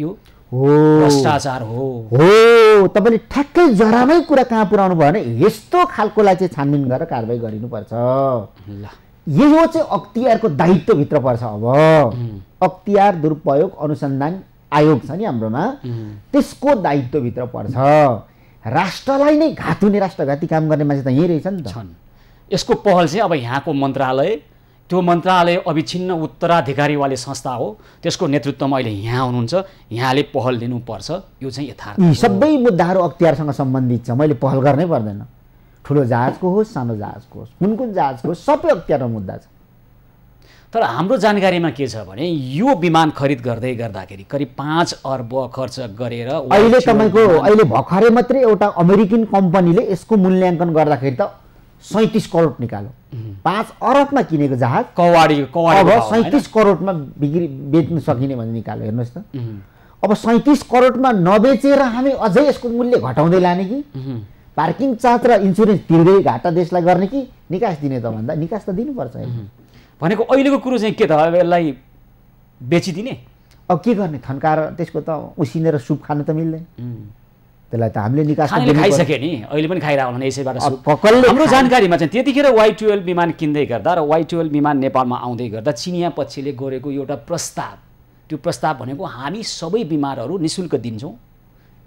यो भ्रष्टाचार हो हो तपाईँले ठ्याक्कै जरामै कुरा कहाँ पुऱ्याउनु भयो भने यस्तो खालकोलाई चाहिँ छानबिन गरेर कारवाही गरिनुपर्छ ल यो चाहिँ अख्तियारको दायित्वभित्र पर्छ अब अख्तियार दुरुपयोग अनुसन्धान आयोग छ नि हाम्रोमा त्यसको दायित्वभित्र पर्छ राष्ट्रलाई नै घात हुने राष्ट्रघाती काम गर्ने मान्छे त यहीँ रहेछ नि त यसको पहल चाहिँ अब यहाँको मन्त्रालय त्यो मन्त्रालय अविच्छिन्न उत्तराधिकारीवाले संस्था हो त्यसको नेतृत्वमा अहिले यहाँ हुनुहुन्छ यहाँले पहल लिनुपर्छ यो चाहिँ यथार्थ यी सबै मुद्दाहरू अख्तियारसँग सम्बन्धित छ मैले पहल गर्नै पर्दैन ठुलो जहाजको होस् सानो जहाजको होस् कुन कुन जहाजको होस् सबै अख्तियारको मुद्दा छ तर हाम्रो जानकारीमा के छ भने यो विमान खरिद गर्दै गर्दाखेरि करिब पाँच अर्ब खर्च गरेर अहिले तपाईँको अहिले भर्खरै मात्रै एउटा अमेरिकन कम्पनीले यसको मूल्याङ्कन गर्दाखेरि त सैँतिस करोड निकाल्यो पाँच अरबमा किनेको जहाज कवाडी अब सैँतिस करोडमा बिक्री बेच्नु सकिने भने निकाल्यो हेर्नुहोस् त अब सैँतिस करोडमा नबेचेर हामी अझै यसको मूल्य घटाउँदै लाने कि पार्किङ चार्ज र इन्सुरेन्स तिर्दै घाटा देशलाई गर्ने कि निकास दिने त भन्दा निकास त दिनुपर्छ भनेको अहिलेको कुरो चाहिँ के त अब यसलाई बेचिदिने अब के गर्ने थन्काएर त्यसको त उसिनेर सुप खानु त मिल्दैन त्यसलाई त हामीले निकास खाइसक्यो नि अहिले पनि खाइरहेको होला यसैबाट हाम्रो जानकारीमा चाहिँ त्यतिखेर वाइ टुवेल्भ विमान किन्दै गर्दा र वाइ टुवेल्भ विमान नेपालमा आउँदै गर्दा चिनिया पक्षले गरेको एउटा प्रस्ताव त्यो प्रस्ताव भनेको हामी सबै बिमारहरू नि शुल्क दिन्छौँ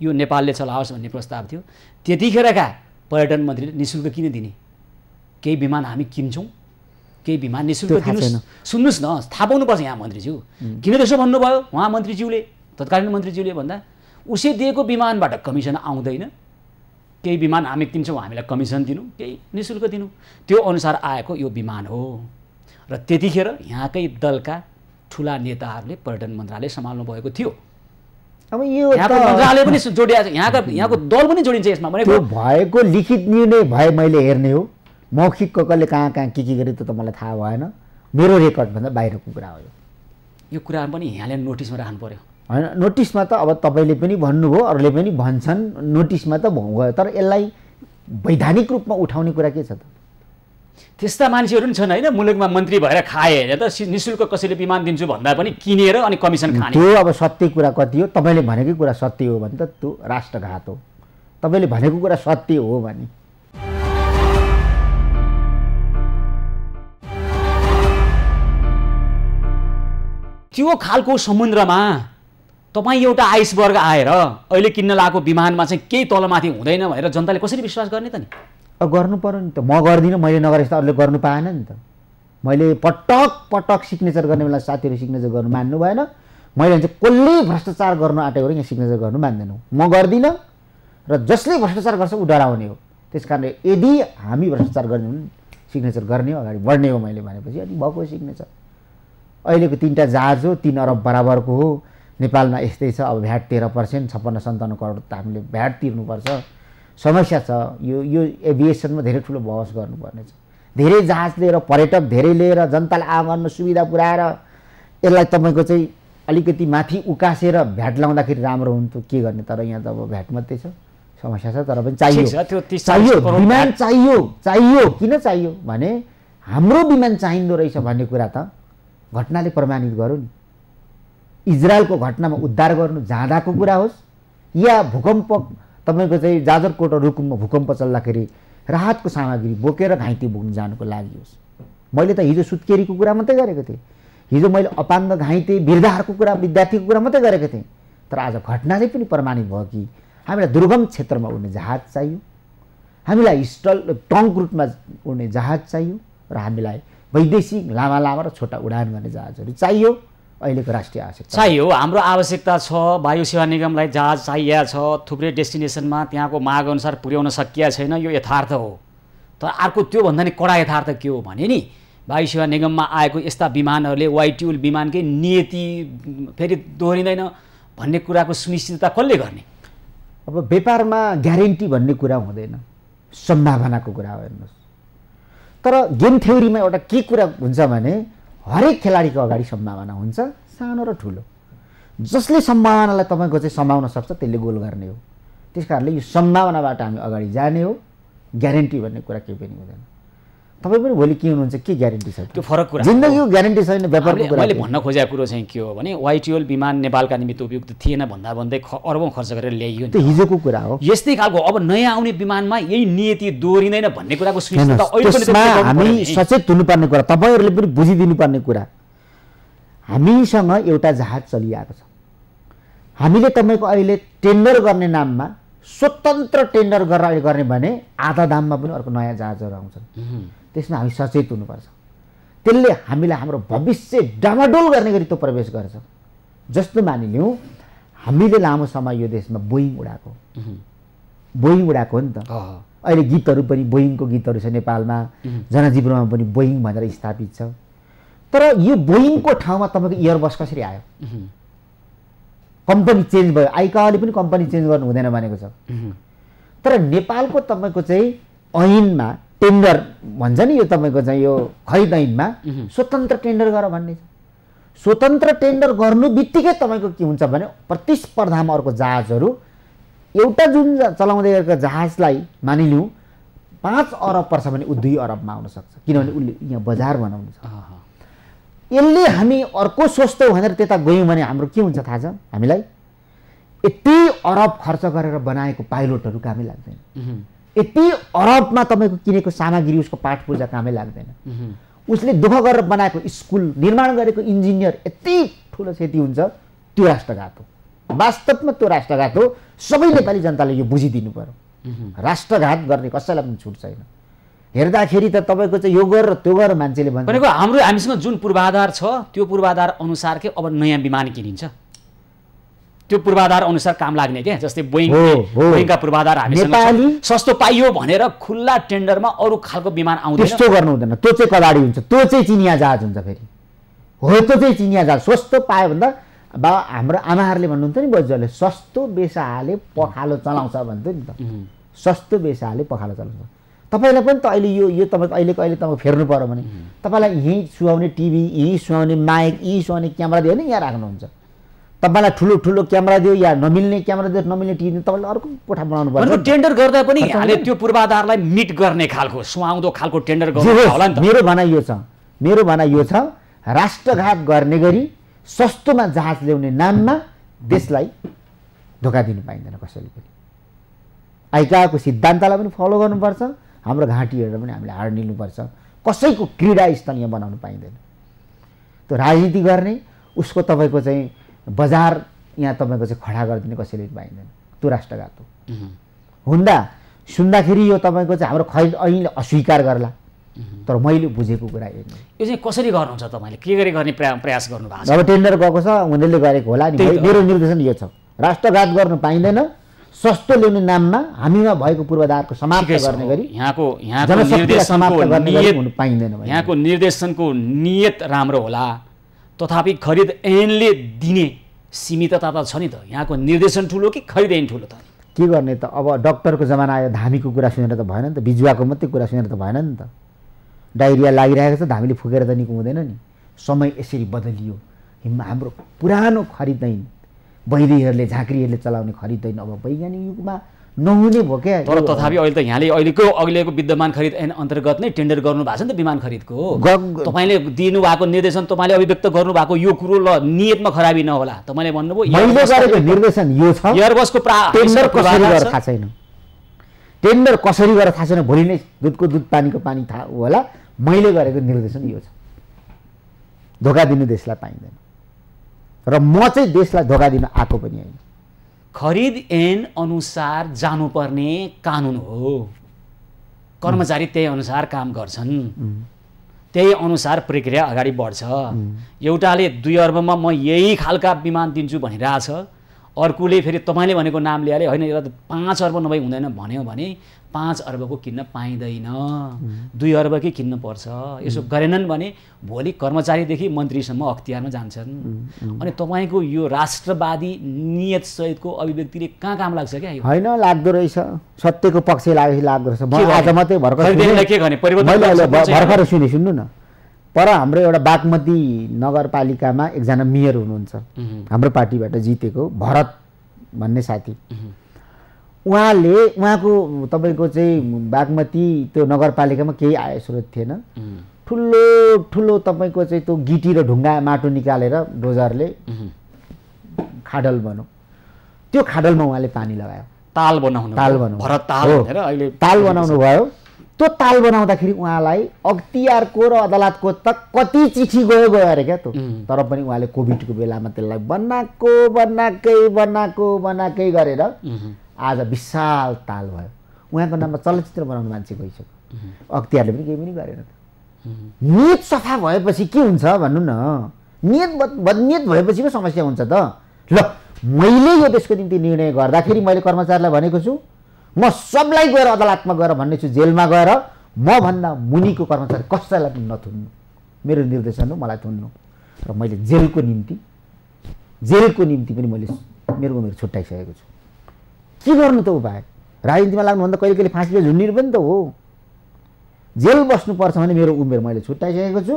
यो नेपालले चलाओस् भन्ने प्रस्ताव थियो त्यतिखेरका पर्यटन मन्त्रीले नि शुल्क किन दिने केही विमान हामी किन्छौँ केही विमान नि शुल्क दिनु सुन्नुहोस् न थाहा पाउनुपर्छ यहाँ मन्त्रीज्यू किन त्यसो भन्नुभयो उहाँ मन्त्रीज्यूले तत्कालीन मन्त्रीज्यूले भन्दा उसै दिएको विमानबाट कमिसन आउँदैन केही विमान हामी किन्छौँ हामीलाई कमिसन दिनु केही नि शुल्क दिनु त्यो अनुसार आएको यो विमान हो र त्यतिखेर यहाँकै दलका ठुला नेताहरूले पर्यटन मन्त्रालय सम्हाल्नु भएको थियो अब यो मन्त्रालय पनि जोडिया यहाँका यहाँको दल पनि जोडिन्छ यसमा भनेको भएको लिखित निर्णय भए मैले हेर्ने हो मौखिक कसले कहाँ कहाँ के के गरे त्यो त मलाई थाहा भएन मेरो रेकर्डभन्दा बाहिरको कुरा हो यो कुरा पनि यहाँले नोटिसमा राख्नु पऱ्यो होइन नोटिसमा त अब तपाईँले पनि भन्नुभयो अरूले पनि भन्छन् नोटिसमा त गयो तर यसलाई वैधानिक रूपमा उठाउने कुरा के छ त त्यस्ता मान्छेहरू पनि छन् होइन मुलुकमा मन्त्री भएर खाए होइन त निशुल्क शुल्क कसैले विमान दिन्छु भन्दा पनि किनेर अनि कमिसन खाने त्यो अब सत्य कुरा कति हो तपाईँले भनेकै कुरा सत्य हो भने त त्यो राष्ट्रघात हो तपाईँले भनेको कुरा सत्य हो भने त्यो खालको समुद्रमा तपाईँ एउटा आइसबर्ग आएर अहिले किन्न लगाएको विमानमा चाहिँ केही तलमाथि हुँदैन भनेर जनताले कसरी विश्वास गर्ने त नि गर्नु पऱ्यो नि त म गर्दिनँ मैले नगरेको त अरूले गर्नु पाएन नि त मैले पटक पटक सिग्नेचर गर्ने बेला साथीहरू सिग्नेचर गर्नु मान्नु भएन मैले चाहिँ कसले भ्रष्टाचार गर्नु आँटेको यहाँ सिग्नेचर गर्नु मान्दैनौँ म गर्दिनँ र जसले भ्रष्टाचार गर्छ ऊ डराउने हो त्यस कारणले यदि हामी भ्रष्टाचार गर्ने भने सिग्नेचर गर्ने हो अगाडि बढ्ने हो मैले भनेपछि अनि भएको सिग्नेचर अहिलेको तिनवटा जहाज हो तिन अरब बराबरको हो नेपालमा यस्तै छ अब भ्याट तेह्र पर्सेन्ट छप्पन्न सन्ताउन्न करोड त हामीले भ्याट तिर्नुपर्छ समस्या छ यो यो एभिएसनमा धेरै ठुलो बहस छ धेरै जहाज लिएर पर्यटक धेरै लिएर जनतालाई आगमनमा सुविधा पुऱ्याएर यसलाई तपाईँको चाहिँ अलिकति माथि उकासेर भ्याट लाउँदाखेरि राम्रो हुन्थ्यो के गर्ने तर यहाँ त अब भ्याट मात्रै छ समस्या छ तर पनि चाहियो चाहियो विमान चाहियो चाहियो किन चाहियो भने हाम्रो विमान चाहिँदो रहेछ भन्ने कुरा त घटनाले प्रमाणित गरौँ नि इजरायलको घटनामा उद्धार गर्नु जाँदाको कुरा होस् या भूकम्प तपाईँको चाहिँ जाजरकोट रुकुममा भूकम्प चल्दाखेरि राहतको सामग्री बोकेर घाइते बोक्नु जानुको लागि होस् मैले त हिजो सुत्केरीको कुरा मात्रै गरेको थिएँ हिजो मैले अपाङ्ग घाइते वृद्धाहरूको कुरा विद्यार्थीको कुरा मात्रै गरेको थिएँ तर आज घटना चाहिँ पनि प्रमाणित भयो कि हामीलाई दुर्गम क्षेत्रमा उड्ने जहाज चाहियो हामीलाई स्टल टङ्क रुटमा उड्ने जहाज चाहियो र हामीलाई वैदेशिक लामा लामा र छोटा उडान गर्ने जहाजहरू चाहियो अहिलेको राष्ट्रिय आवश्यकता चाहियो हाम्रो आवश्यकता छ वायु सेवा निगमलाई जहाज चाहिएको छ थुप्रै डेस्टिनेसनमा त्यहाँको मागअनुसार पुर्याउन सकिया छैन यो यथार्थ हो तर अर्को त्योभन्दा नि कडा यथार्थ के हो भने नि वायु सेवा निगममा आएको यस्ता विमानहरूले वाइट्युल विमानकै नियति फेरि दोहोरिँदैन भन्ने कुराको सुनिश्चितता कसले गर्ने अब व्यापारमा ग्यारेन्टी भन्ने कुरा हुँदैन सम्भावनाको कुरा हो हेर्नुहोस् तर गेम थ्योरीमा एउटा के कुरा हुन्छ भने हरेक खेलाडीको अगाडि सम्भावना हुन्छ सानो र ठुलो जसले सम्भावनालाई तपाईँको चाहिँ सम्भावन सक्छ त्यसले गोल गर्ने हो त्यस कारणले यो सम्भावनाबाट हामी अगाडि जाने हो ग्यारेन्टी भन्ने कुरा केही पनि हुँदैन तपाईँ पनि भोलि के हुनुहुन्छ के ग्यारेन्टी छ त्यो फरक कुरा जिन्दगीको ग्यारेन्टी छैन व्यापारको कुरा मैले भन्न खोजेको कुरो चाहिँ के हो भने वाइटिएल विमान नेपालका निमित्त उपयुक्त थिएन भन्दा भन्दै अरबौँ खर्च गरेर ल्याइयो त्यो हिजोको कुरा हो यस्तै खालको अब नयाँ आउने विमानमा यही नियति दोहोरिँदैन भन्ने कुराको हामी सचेत हुनुपर्ने कुरा तपाईँहरूले पनि बुझिदिनुपर्ने कुरा हामीसँग एउटा जहाज चलिआएको छ हामीले तपाईँको अहिले टेन्डर गर्ने नाममा स्वतन्त्र टेन्डर गरेर गर्ने भने आधा दाममा पनि अर्को नयाँ जहाजहरू आउँछन् त्यसमा हामी सचेत हुनुपर्छ त्यसले हामीलाई हाम्रो भविष्य डामाडोल गर्ने गरी त्यो प्रवेश गर्छ जस्तो मानिलिउँ हामीले लामो समय यो देशमा बोइङ उडाएको बोइङ उडाएको हो नि त अहिले गीतहरू पनि बोइङको गीतहरू छ नेपालमा जनजीवनमा पनि बोइङ भनेर स्थापित छ तर यो बोइङको ठाउँमा तपाईँको इयरबस कसरी आयो कम्पनी चेन्ज भयो आइकाले पनि कम्पनी चेन्ज गर्नु हुँदैन भनेको छ तर नेपालको तपाईँको चाहिँ ऐनमा टेन्डर भन्छ नि यो तपाईँको चाहिँ यो खरिद ऐनमा स्वतन्त्र टेन्डर गर भन्ने स्वतन्त्र टेन्डर गर्नु बित्तिकै तपाईँको के हुन्छ भने प्रतिस्पर्धामा अर्को जहाजहरू एउटा जुन चलाउँदै गरेको जहाजलाई मानिलिउँ पाँच अरब पर्छ भने ऊ दुई अरबमा आउन सक्छ किनभने उसले यहाँ बजार बनाउनु छ यसले हामी अर्को सोच्छौँ भनेर त्यता गयौँ भने हाम्रो के हुन्छ थाहा छ हामीलाई यति अरब खर्च गरेर बनाएको पाइलटहरू कामै लाग्दैन यति अरबमा तपाईँको किनेको सामग्री उसको पाठ पूजा कामै लाग्दैन उसले दुःख गरेर बनाएको स्कुल निर्माण गरेको इन्जिनियर यति ठुलो क्षति हुन्छ त्यो राष्ट्रघात हो वास्तवमा त्यो राष्ट्रघात हो सबै नेपाली जनताले यो बुझिदिनु पऱ्यो राष्ट्रघात गर्ने कसैलाई पनि छुट छैन हेर्दाखेरि त तपाईँको चाहिँ यो गर र त्यो गर मान्छेले भनेको हाम्रो हामीसँग जुन पूर्वाधार छ त्यो पूर्वाधार अनुसारकै अब नयाँ विमान किनिन्छ त्यो पूर्वाधार अनुसार काम लाग्ने क्या जस्तै बोइङ बोइङका पूर्वाधार हामी सस्तो पाइयो भनेर खुल्ला टेन्डरमा अरू खालको विमान आउँदैन त्यस्तो गर्नु हुँदैन त्यो चाहिँ कलाडी हुन्छ त्यो चाहिँ चिनिया जहाज हुन्छ फेरि हो त्यो चाहिँ चिनिया जहाज सस्तो पायो भन्दा बा हाम्रो आमाहरूले भन्नुहुन्छ नि बजुहरूले सस्तो बेसाहाले पखालो चलाउँछ भन्थ्यो नि त सस्तो बेसाहाले पखालो चलाउँछ तपाईँलाई पनि त अहिले यो यो तपाईँ अहिलेको अहिले तपाईँ फेर्नु पऱ्यो भने तपाईँलाई यहीँ सुहाउने टिभी यहीँ सुहाउने माइक यहीँ सुहाउने क्यामरा दियो भने यहाँ राख्नुहुन्छ तपाईँलाई ठुलो ठुलो क्यामेरा दियो या नमिल्ने क्यामेरा दियो नमिल्ने टिभी दियो तपाईँले अर्को कोठा बनाउनु पर्छ टेन्डर गर्दा पनि त्यो पूर्वाधारलाई मिट गर्ने खालको सुहाउँदो खालको टेन्डर होला नि मेरो भनाइ यो छ मेरो भनाइ यो छ राष्ट्रघात गर्ने गरी सस्तोमा जहाज ल्याउने नाममा देशलाई धोका दिनु पाइँदैन कसैले पनि आइकाको सिद्धान्तलाई पनि फलो गर्नुपर्छ हाम्रो घाँटीहरू पनि हामीले हाड निल्नुपर्छ कसैको क्रीडा स्थानीय बनाउनु पाइँदैन त्यो राजनीति गर्ने उसको तपाईँको चाहिँ बजार यहाँ तपाईँको चाहिँ खडा गरिदिने कसैले पाइँदैन त्यो राष्ट्रघात हो हुँदा सुन्दाखेरि यो तपाईँको चाहिँ हाम्रो खरिद अहिले अस्वीकार गर्ला तर मैले बुझेको कुरा यो चाहिँ कसरी गर्नुहुन्छ तपाईँले के गरी गर्ने प्रयास गर्नु छ अब टेन्डर गएको छ उनीहरूले गरेको होला नि मेरो निर्देशन यो छ राष्ट्रघात गर्नु पाइँदैन सस्तो ल्याउने नाममा हामीमा भएको पूर्वाधारको समाप्त गर्ने गरी यहाँको यहाँको निर्देशनको नियत पाइँदैन यहाँको निर्देशनको नियत राम्रो होला तथापि खरिद ऐनले दिने सीमितता त छ नि त यहाँको निर्देशन ठुलो कि खरिद ऐन ठुलो त के गर्ने त अब डक्टरको जमाना आयो धामीको कुरा सुनेर त भएन नि त बिजुवाको मात्रै कुरा सुनेर त भएन नि त डाइरिया लागिरहेको छ धामीले फुकेर त निको हुँदैन नि समय यसरी बदलियो हाम्रो पुरानो खरिद ऐन वैदेहीहरूले झाँक्रीहरूले चलाउने खरिद ऐन अब वैज्ञानिक युगमा नहुने भयो क्या तर तथापि अहिले त यहाँले अहिलेको अहिलेको विद्यमान खरिद ऐन अन्तर्गत नै टेन्डर गर्नु भएको छ नि त विमान खरिदको तपाईँले दिनुभएको निर्देशन तपाईँले अभिव्यक्त गर्नुभएको यो कुरो ल नियतमा खराबी नहोला तपाईँले भन्नुभयो निर्देशन यो छ एयरबसको टेन्डर कसरी गरेर थाहा छैन टेन्डर कसरी गरेर थाहा छैन भोलि नै दुधको दुध पानीको पानी थाहा होला मैले गरेको निर्देशन यो छ धोका दिनु देशलाई पाइँदैन र म चाहिँ देशलाई धोका दिन आएको पनि होइन खरिद एन अनुसार जानुपर्ने कानुन हो कर्मचारी त्यही अनुसार काम गर्छन् त्यही अनुसार प्रक्रिया अगाडि बढ्छ एउटाले दुई अर्बमा म यही खालका विमान दिन्छु भनिरहेछ अर्कोले फेरि तपाईँले भनेको नाम ल्याएर होइन यसलाई त पाँच अर्ब नभई हुँदैन भन्यो भने पाँच अर्बको किन्न पाइँदैन दुई अर्बकै किन्न पर्छ यसो गरेनन् भने भोलि कर्मचारीदेखि मन्त्रीसम्म अख्तियारमा जान्छन् अनि तपाईँको यो राष्ट्रवादी नियत सहितको अभिव्यक्तिले कहाँ काम लाग्छ क्या होइन लाग्दो रहेछ सत्यको पक्ष लागेपछि लाग्दो रहेछ भर्खर सुने सुन्नु न पर हाम्रो एउटा बागमती नगरपालिकामा एकजना मेयर हुनुहुन्छ हाम्रो पार्टीबाट जितेको भरत भन्ने साथी उहाँले उहाँको तपाईँको चाहिँ बागमती त्यो नगरपालिकामा केही आय स्रोत थिएन ठुलो ठुलो तपाईँको चाहिँ त्यो गिटी र ढुङ्गा माटो निकालेर डोजरले खाडल बनाऊ त्यो खाडलमा उहाँले पानी लगायो ताल बनाउनु ताल बनाउनु ताल अहिले ताल बनाउनु भयो त्यो ताल बनाउँदाखेरि उहाँलाई अख्तियारको र अदालतको त कति चिठी गयो गयो अरे क्या त्यो तर पनि उहाँले कोभिडको बेलामा त्यसलाई बनाएको बनाएकै बनाएको बनाएकै गरेर आज विशाल ताल भयो उहाँको नाममा चलचित्र बनाउने मान्छे गइसक्यो अख्तियारले पनि केही पनि गरेन त नियत सफा भएपछि के हुन्छ भन्नु न नियत बद बदनियत भएपछि पो समस्या हुन्छ त ल मैले यो देशको निम्ति निर्णय गर्दाखेरि मैले कर्मचारीलाई भनेको छु म सबलाई गएर अदालतमा गएर भन्ने छु जेलमा गएर मभन्दा मुनिको कर्मचारी कसैलाई पनि नथुन्नु मेरो निर्देशन हो मलाई थुन्नु र मैले जेलको निम्ति जेलको निम्ति पनि मैले मेरो उमेर छुट्ट्याइसकेको छु के गर्नु त उपाय राजनीतिमा लाग्नुभन्दा कहिले कहिले फाँसीले झुन्डिनु पनि त हो जेल बस्नुपर्छ भने मेरो उमेर मैले छुट्याइसकेको छु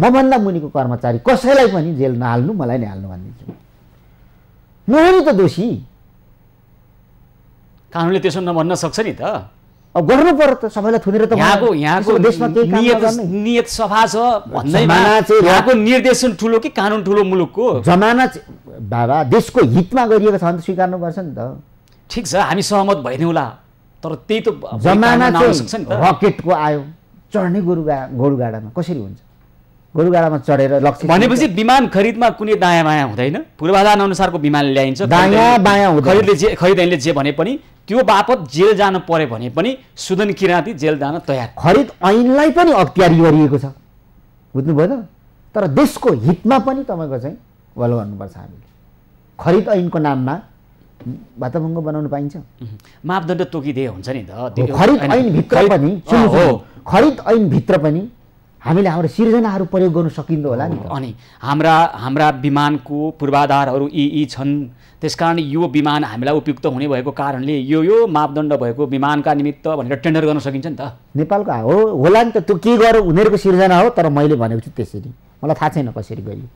मभन्दा मुनिको कर्मचारी कसैलाई पनि जेल नहाल्नु मलाई नै हाल्नु भनिदिन्छु म त दोषी कानुनले त्यसो नभन्न सक्छ नि त अब गर्नु पर्यो त सबैलाई थुनेर त यहाँको यहाँको देशमा नियत नियत सभा छ यहाँको निर्देशन ठुलो कि कानुन ठुलो मुलुकको जमाना बाबा देशको हितमा गरिएको छ भने त स्वीकार्नुपर्छ नि त ठिक छ हामी सहमत भइदिउँला तर त्यही त जमाना रकेटको आयो चढ्ने गोरु गोरुगाडामा कसरी हुन्छ गोरुगाडामा चढेर लक्ष्य भनेपछि विमान खरिदमा कुनै दायाँ बायाँ हुँदैन पूर्वाधार अनुसारको विमान ल्याइन्छ दायाँ बायाँ खरिदले जे खरिदैनले जे भने पनि त्यो बापत जेल जानु पऱ्यो भने पनि सुदन किराँती जेल जान तयार खरिद ऐनलाई पनि अख्तियारी गरिएको छ बुझ्नुभयो त तर देशको हितमा पनि तपाईँको चाहिँ भलो गर्नुपर्छ हामीले खरिद ऐनको नाममा वाताभङ्ग बनाउनु पाइन्छ मापदण्ड तोकिदिए हुन्छ नि त खरिद ऐनभित्र पनि खरिद ऐनभित्र पनि हामीले हाम्रो सिर्जनाहरू प्रयोग गर्नु सकिँदो होला नि अनि हाम्रा हाम्रा विमानको पूर्वाधारहरू यी यी छन् त्यसकारण यो विमान हामीलाई उपयुक्त हुने भएको कारणले यो यो मापदण्ड भएको विमानका निमित्त भनेर टेन्डर गर्न सकिन्छ नि त नेपालको हो होला नि त त्यो के गर उनीहरूको सिर्जना हो तर मैले भनेको छु त्यसरी मलाई थाहा छैन कसरी गरियो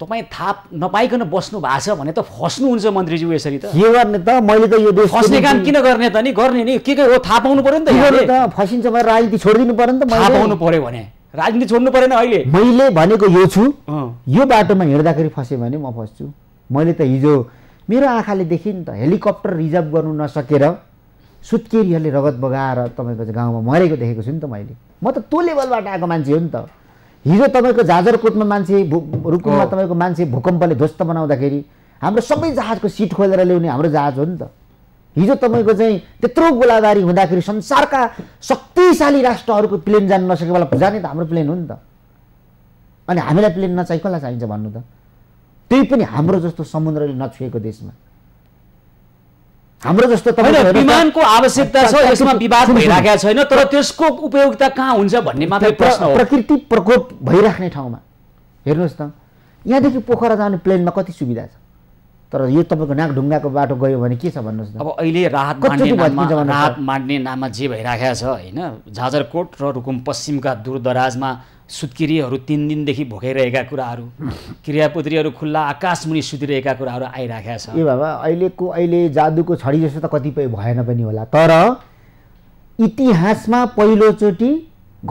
तपाईँ थाप नपाइकन बस्नु भएको छ भने त फस्नुहुन्छ मन्त्रीज्यू यसरी त के गर्ने त मैले त यो देश फस्ने काम किन गर्ने त नि गर्ने नि के के हो थाहा पाउनु पऱ्यो नि त फसिन्छ भने राजनीति छोडिदिनु पऱ्यो नि त थाहा पाउनु पऱ्यो भने राजनीति छोड्नु परेन अहिले मैले भनेको यो छु यो बाटोमा हिँड्दाखेरि फसेँ भने म फस्छु मैले त हिजो मेरो आँखाले देखेँ नि त हेलिकप्टर रिजर्भ गर्नु नसकेर सुत्केरीहरूले रगत बगाएर तपाईँको गाउँमा मरेको देखेको छु नि त मैले म त त्यो लेभलबाट आएको मान्छे हो नि त हिजो तपाईँको जाजरकोटमा मान्छे भू रुकुममा तपाईँको मान्छे भूकम्पले ध्वस्त बनाउँदाखेरि हाम्रो सबै जहाजको सिट खोलेर ल्याउने हाम्रो जहाज हो नि त हिजो तपाईँको चाहिँ त्यत्रो गोलाबारी हुँदाखेरि संसारका शक्तिशाली राष्ट्रहरूको प्लेन जान नसके बेला जाने त हाम्रो प्लेन हो नि त अनि हामीलाई प्लेन नचाहिँ कसलाई चाहिन्छ भन्नु त त्यही पनि हाम्रो जस्तो समुद्रले नछुएको देशमा हाम्रो जस्तो विमानको आवश्यकता छ यसमा विवाद भइराखेको छैन तर त्यसको उपयोगिता कहाँ हुन्छ भन्ने मात्रै प्रश्न हो प्रकृति प्रकोप भइराख्ने ठाउँमा हेर्नुहोस् त यहाँदेखि पोखरा जाने प्लेनमा कति सुविधा छ तर यो तपाईँको नाकढुङ्गाको बाटो गयो भने के छ भन्नुहोस् अब अहिले राहत राहत मान्ने नाममा जे भइराखेको छ होइन झाजरकोट र रुकुम पश्चिमका दूरदराजमा सुत्किरीहरू तिन दिनदेखि भोकाइरहेका कुराहरू (laughs) क्रियापुत्रीहरू खुल्ला आकाशमुनि सुतिरहेका कुराहरू आइराखेका छ ए बाबा अहिलेको अहिले जादुको छडी जस्तो त कतिपय भएन पनि होला तर इतिहासमा पहिलोचोटि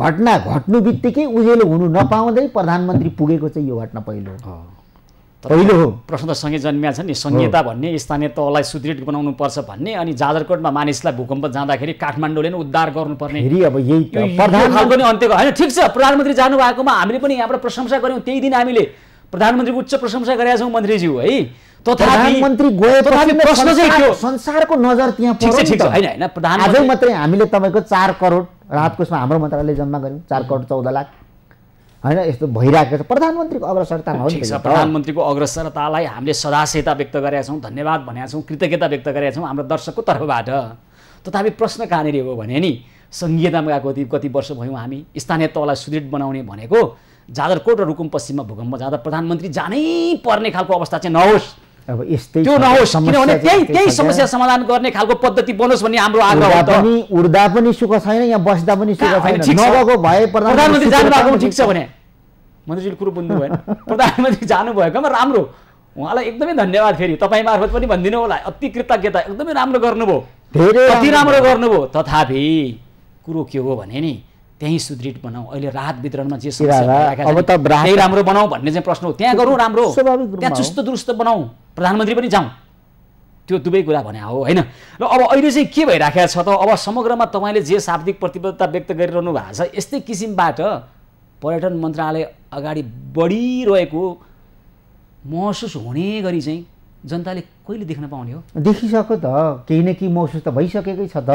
घटना घट्नु बित्तिकै उजेलो हुनु नपाउँदै प्रधानमन्त्री पुगेको चाहिँ यो घटना पहिलो हो पहिलो हो प्रश्न त जन्मिया छ नि संहिता भन्ने स्थानीय तहलाई सुदृढ बनाउनु पर्छ भन्ने अनि जाजरकोटमा मानिसलाई भूकम्प जाँदाखेरि काठमाडौँले नै उद्धार गर्नुपर्ने अब यही नै अन्त्य होइन ठिक छ प्रधानमन्त्री जानु भएकोमा हामीले पनि यहाँबाट प्रशंसा गऱ्यौँ त्यही दिन हामीले प्रधानमन्त्रीको उच्च प्रशंसा गरेका छौँ मन्त्रीज्यू है प्रधानमन्त्री गए प्रश्न चाहिँ संसारको नजर त्यहाँ होइन प्रधान मात्रै हामीले तपाईँको चार करोड रातको हाम्रो मन्त्रालयले जम्मा गऱ्यौँ चार करोड चौध लाख होइन यस्तो भइरहेको छ प्रधानमन्त्रीको अग्रसरतामा हो छ प्रधानमन्त्रीको अग्रसरतालाई हामीले सदाशयता व्यक्त गरेका छौँ धन्यवाद भनेका छौँ कृतज्ञता व्यक्त गरेका छौँ हाम्रो दर्शकको तर्फबाट तथापि प्रश्न कहाँनिर हो भने नि सङ्घीयतामा गएको कति कति वर्ष भयौँ हामी स्थानीय तहलाई सुदृढ बनाउने भनेको जादरकोट र रुकुम पश्चिममा भूकम्प जाँदा प्रधानमन्त्री जानै पर्ने खालको अवस्था चाहिँ नहोस् अब यस्तै त्यो नहोस् किनभने त्यही त्यही समस्या समाधान गर्ने खालको पद्धति बनोस् भन्ने हाम्रो आग्रह हो पनि उड्दा पनि सुख छैन यहाँ बस्दा पनि सुख छैन नभएको भए प्रधानमन्त्री जानुभएको ठिक छ भने मन्त्रीजीले कुरो बुझ्नु भएन (laughs) प्रधानमन्त्री जानुभएकोमा राम्रो उहाँलाई एकदमै धन्यवाद फेरि तपाईँ मार्फत पनि भनिदिनु होला अति कृतज्ञता एकदमै राम्रो गर्नुभयो धेरै अति राम्रो गर्नुभयो तथापि कुरो के हो भने नि त्यहीँ सुदृढ बनाऊ अहिले राहत वितरणमा जे समस्या राम्रो बनाऊ भन्ने चाहिँ प्रश्न हो त्यहाँ गरौँ राम्रो त्यहाँ चुस्त दुरुस्त बनाऊ प्रधानमन्त्री पनि जाउँ त्यो दुवै कुरा भने हो होइन र अब अहिले चाहिँ के भइराखेको छ त अब समग्रमा तपाईँले जे शाब्दिक प्रतिबद्धता व्यक्त गरिरहनु भएको छ यस्तै किसिमबाट पर्यटन मन्त्रालय अगाडि बढिरहेको महसुस हुने गरी चाहिँ जनताले कहिले देख्न पाउने हो देखिसक्यो त केही न केही महसुस त भइसकेकै छ त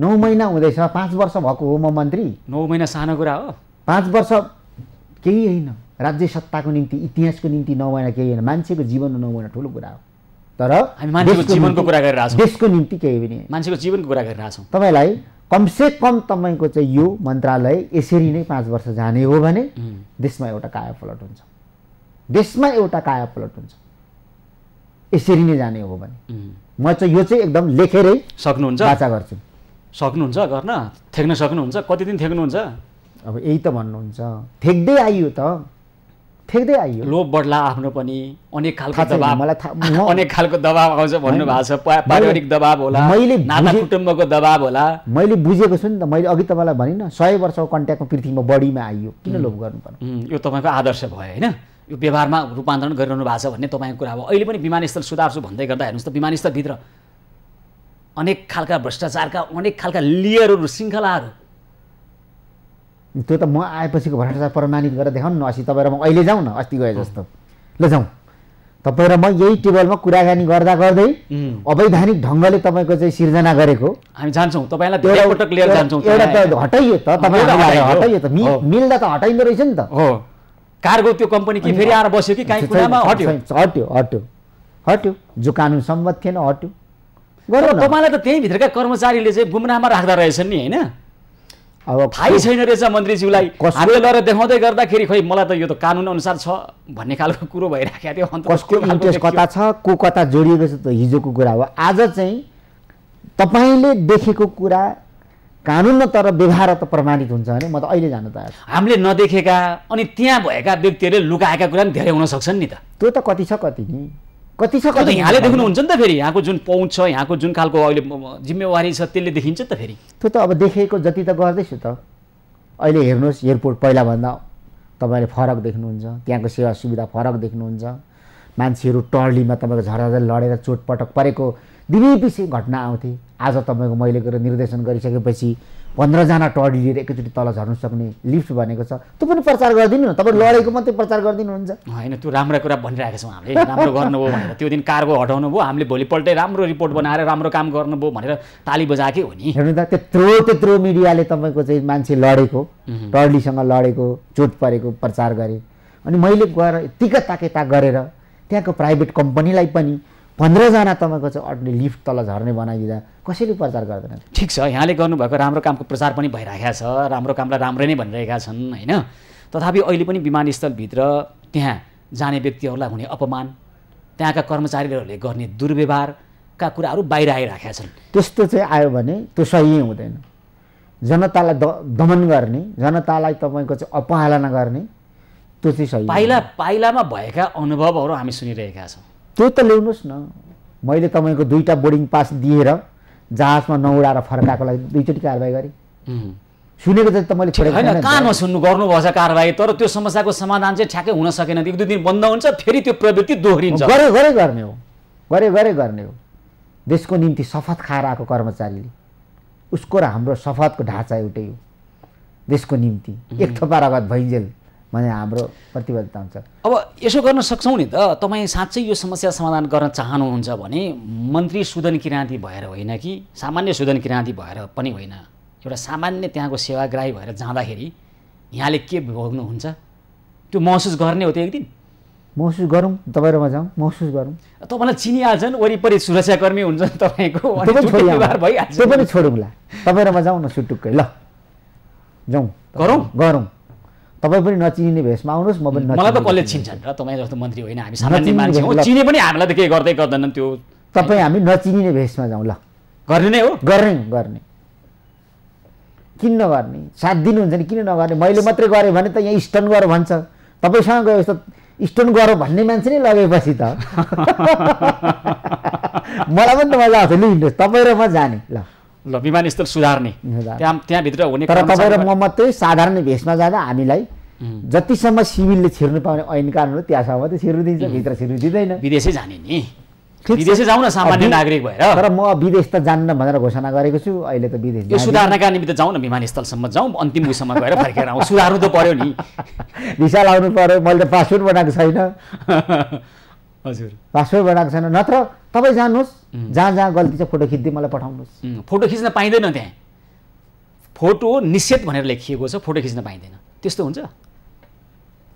नौ महिना हुँदैछ पाँच वर्ष भएको हो म मन्त्री नौ महिना सानो कुरा हो पाँच वर्ष केही होइन राज्य सत्ताको निम्ति इतिहासको निम्ति नभएन केही होइन मान्छेको जीवन नभएन ठुलो कुरा हो तर हामी मान्छेको जीवनको कुरा गरिरहेछौँ देशको निम्ति केही पनि मान्छेको जीवनको कुरा गरिरहेछौँ तपाईँलाई कमसे कम तपाईँको चाहिँ यो मन्त्रालय यसरी नै पाँच वर्ष जाने हो भने देशमा एउटा कायापलट हुन्छ देशमा एउटा कायापलट हुन्छ यसरी नै जाने हो भने म चाहिँ यो चाहिँ एकदम लेखेरै सक्नुहुन्छ बाचा गर्छु सक्नुहुन्छ गर्न थ्याक्न सक्नुहुन्छ कति दिन थ्याक्नुहुन्छ अब यही त भन्नुहुन्छ थ्याक्दै आइयो त फेक्दै आइयो लोभ बढ्ला आफ्नो पनि अनेक खालको दबाब मलाई थाहा (laughs) अनेक खालको दबाब आउँछ भन्नुभएको छ पारिवारिक दबाब होला मैले नाता कुटुम्बको दबाब होला मैले बुझेको छु नि त मैले अघि तपाईँलाई भनिनँ सय वर्षको कन्ट्याक्टमा पृथ्वीमा बढीमा आइयो किन लोभ गर्नु पर्ने यो तपाईँको आदर्श भयो होइन यो व्यवहारमा रूपान्तरण गरिरहनु भएको छ भन्ने तपाईँको कुरा हो अहिले पनि विमानस्थल सुधार्छु भन्दै गर्दा हेर्नुहोस् त विमानस्थलभित्र अनेक खालका भ्रष्टाचारका अनेक खालका लेयरहरू श्रृङ्खलाहरू त्यो त म आएपछिको भ्रष्टाचार प्रमाणित गरेर देखाउँ न अस्ति तपाईँ र म अहिले जाउँ न अस्ति गए जस्तो ल जाउँ तपाईँ र म यही टेबलमा कुराकानी गर्दा गर्दै अवैधानिक ढङ्गले तपाईँको चाहिँ सिर्जना गरेको हामी जान्छौँ हटाइयो त तपाईँलाई हटाइयो त मिल्दा त हटाइँदो रहेछ नि त कार्गो त्यो कम्पनी कि फेरि आएर बस्यो कि काहीँ कुरामा हट्यो हट्यो हट्यो हट्यो जो कानुन सम्मत थिएन हट्यो तपाईँलाई त त्यही भित्रका कर्मचारीले चाहिँ गुमनामा राख्दा रहेछन् नि होइन अब थाहै छैन रहेछ मन्त्रीज्यूलाई हामीले लगेर देखाउँदै गर्दाखेरि खै मलाई त यो त कानुन अनुसार छ भन्ने खालको कुरो भइराखेको थियो अन्त कसको इन्ट्रेस्ट कता छ को कता जोडिएको छ त हिजोको कुरा हो आज चाहिँ तपाईँले देखेको कुरा कानुनमा तर व्यवहार त प्रमाणित हुन्छ भने म त अहिले जान तयार हामीले नदेखेका अनि त्यहाँ भएका व्यक्तिहरूले लुकाएका कुरा पनि धेरै हुनसक्छन् नि त त्यो त कति छ कति नि कति छ कति यहाँले देख्नुहुन्छ नि त फेरि यहाँको जुन पहुँच छ यहाँको जुन खालको अहिले जिम्मेवारी छ त्यसले देखिन्छ त फेरि त्यो त अब देखेको जति त गर्दैछु त अहिले हेर्नुहोस् एयरपोर्ट पहिलाभन्दा तपाईँले फरक देख्नुहुन्छ त्यहाँको सेवा सुविधा फरक देख्नुहुन्छ मान्छेहरू टर्लीमा तपाईँको झरझर लडेर चोटपटक परेको दिनै पछि घटना आउँथे आज तपाईँको मैले गएर निर्देशन गरिसकेपछि पन्ध्रजना टडी लिएर एकैचोटि तल झर्नु सक्ने लिफ्ट भनेको छ त्यो पनि प्रचार गरिदिनु न तपाईँ लडेको मात्रै प्रचार गरिदिनुहुन्छ होइन त्यो राम्रो कुरा भनिरहेको छौँ हामीले राम्रो गर्नुभयो भनेर त्यो दिन कार्गो हटाउनु भयो हामीले भोलिपल्टै राम्रो रिपोर्ट बनाएर राम्रो काम गर्नुभयो भनेर ताली बजाएकै हो नि हेर्नु त त्यत्रो त्यत्रो मिडियाले तपाईँको चाहिँ मान्छे लडेको टडीसँग लडेको चोट परेको प्रचार गरेँ अनि मैले गएर यत्तिका ताकेता गरेर त्यहाँको प्राइभेट कम्पनीलाई पनि पन्ध्रजना तपाईँको चाहिँ अड्ने लिफ्ट तल झर्ने बनाइदिँदा कसैले प्रचार गर्दैन ठिक छ यहाँले गर्नुभएको राम्रो कामको प्रचार पनि भइरहेका छ राम्रो कामलाई राम्रै नै भनिरहेका छन् होइन तथापि अहिले पनि विमानस्थलभित्र त्यहाँ जाने व्यक्तिहरूलाई हुने अपमान त्यहाँका कर्मचारीहरूले गर्ने दुर्व्यवहारका कुराहरू बाहिर आइरहेका छन् त्यस्तो चाहिँ आयो भने त्यो सही हुँदैन जनतालाई द दमन गर्ने जनतालाई तपाईँको चाहिँ अपहालना गर्ने त्यो चाहिँ सही पाइला पाइलामा भएका अनुभवहरू हामी सुनिरहेका छौँ त्यो त ल्याउनुहोस् न मैले तपाईँको दुईवटा बोर्डिङ पास दिएर जहाजमा नउडाएर फर्काएको लागि दुईचोटि कारवाही गरेँ सुनेको चाहिँ त मैले होइन कहाँ नसुन्नु गर्नुभएछ कारवाही तर त्यो समस्याको समाधान चाहिँ ठ्याक्कै हुन सकेन एक दुई दिन बन्द हुन्छ फेरि त्यो प्रवृत्ति दोहोरिन्छ गरे गरे गर्ने हो गरे गरे गर्ने हो देशको निम्ति शपथ खाएर आएको कर्मचारीले उसको र हाम्रो शपथको ढाँचा एउटै हो देशको निम्ति एक थोपा रगत भइन्जेल भन्ने हाम्रो प्रतिबद्धता हुन्छ अब यसो गर्न सक्छौँ नि त तपाईँ साँच्चै यो समस्या समाधान गर्न चाहनुहुन्छ भने मन्त्री सुदन किराँती भएर होइन कि सामान्य सुदन किराँती भएर पनि होइन एउटा सामान्य त्यहाँको सेवाग्राही भएर जाँदाखेरि यहाँले के भोग्नुहुन्छ त्यो महसुस गर्ने हो त्यो एक दिन महसुस गरौँ तपाईँ म जाउँ महसुस गरौँ तपाईँलाई चिनिहाल्छन् वरिपरि सुरक्षाकर्मी हुन्छन् तपाईँको भइहाल्छ पनि छोडौँला तपाईँ र म जाउँ न सुटुक्कै ल जाउँ गरौँ गरौँ तपाईँ पनि नचिनिने भेषमा आउनुहोस् म पनि मलाई त कसले चिन्छन् र तपाईँ जस्तो मन्त्री होइन हामी सामान्य मान्छे हो चिने पनि हामीलाई त केही गर्दै गर्दैनन् त्यो तपाईँ हामी नचिनिने भेषमा जाउँ ल गर्ने नै हो गर्ने गर्ने किन नगर्ने साथ दिनुहुन्छ नि किन नगर्ने मैले मात्रै गरेँ भने त यहाँ स्टन गर भन्छ तपाईँसँग गयो यस्तो स्टन गर भन्ने मान्छे नै लगेपछि त (laughs) मलाई पनि त मजा आउँछ लु हिँड्नुहोस् तपाईँ र म जाने ल ल विमानस्थल सुधार्ने त्यहाँ त्यहाँभित्र हुने तर तपाईँ र म मात्रै साधारण भेषमा जाँदा हामीलाई जतिसम्म सिभिलले छिर्नु पाउने ऐन कानुन त्यहाँसम्म मात्रै छिर्नु दिन्छ भित्र छिर्नु दिँदैन विदेशै जाने नि विदेशै जाउँ न सामान्य नागरिक भएर तर म विदेश त जान्न भनेर घोषणा गरेको छु अहिले त विदेश यो सुधार्नका निमित्त जाउँ न विमानस्थलसम्म जाउँ अन्तिम उयोसम्म गएर फर्केर आउँ सुधार्नु त पर्यो नि (laughs) भिसा लाउनु पर्यो मैले त पासपोर्ट बनाएको छैन (laughs) हजुर पासपोर्ट बनाएको छैन नत्र तपाईँ जानुहोस् जहाँ जहाँ गल्ती छ फोटो खिच्दै मलाई पठाउनुहोस् फोटो खिच्न पाइँदैन त्यहाँ फोटो निषेध भनेर लेखिएको छ फोटो खिच्न पाइँदैन त्यस्तो हुन्छ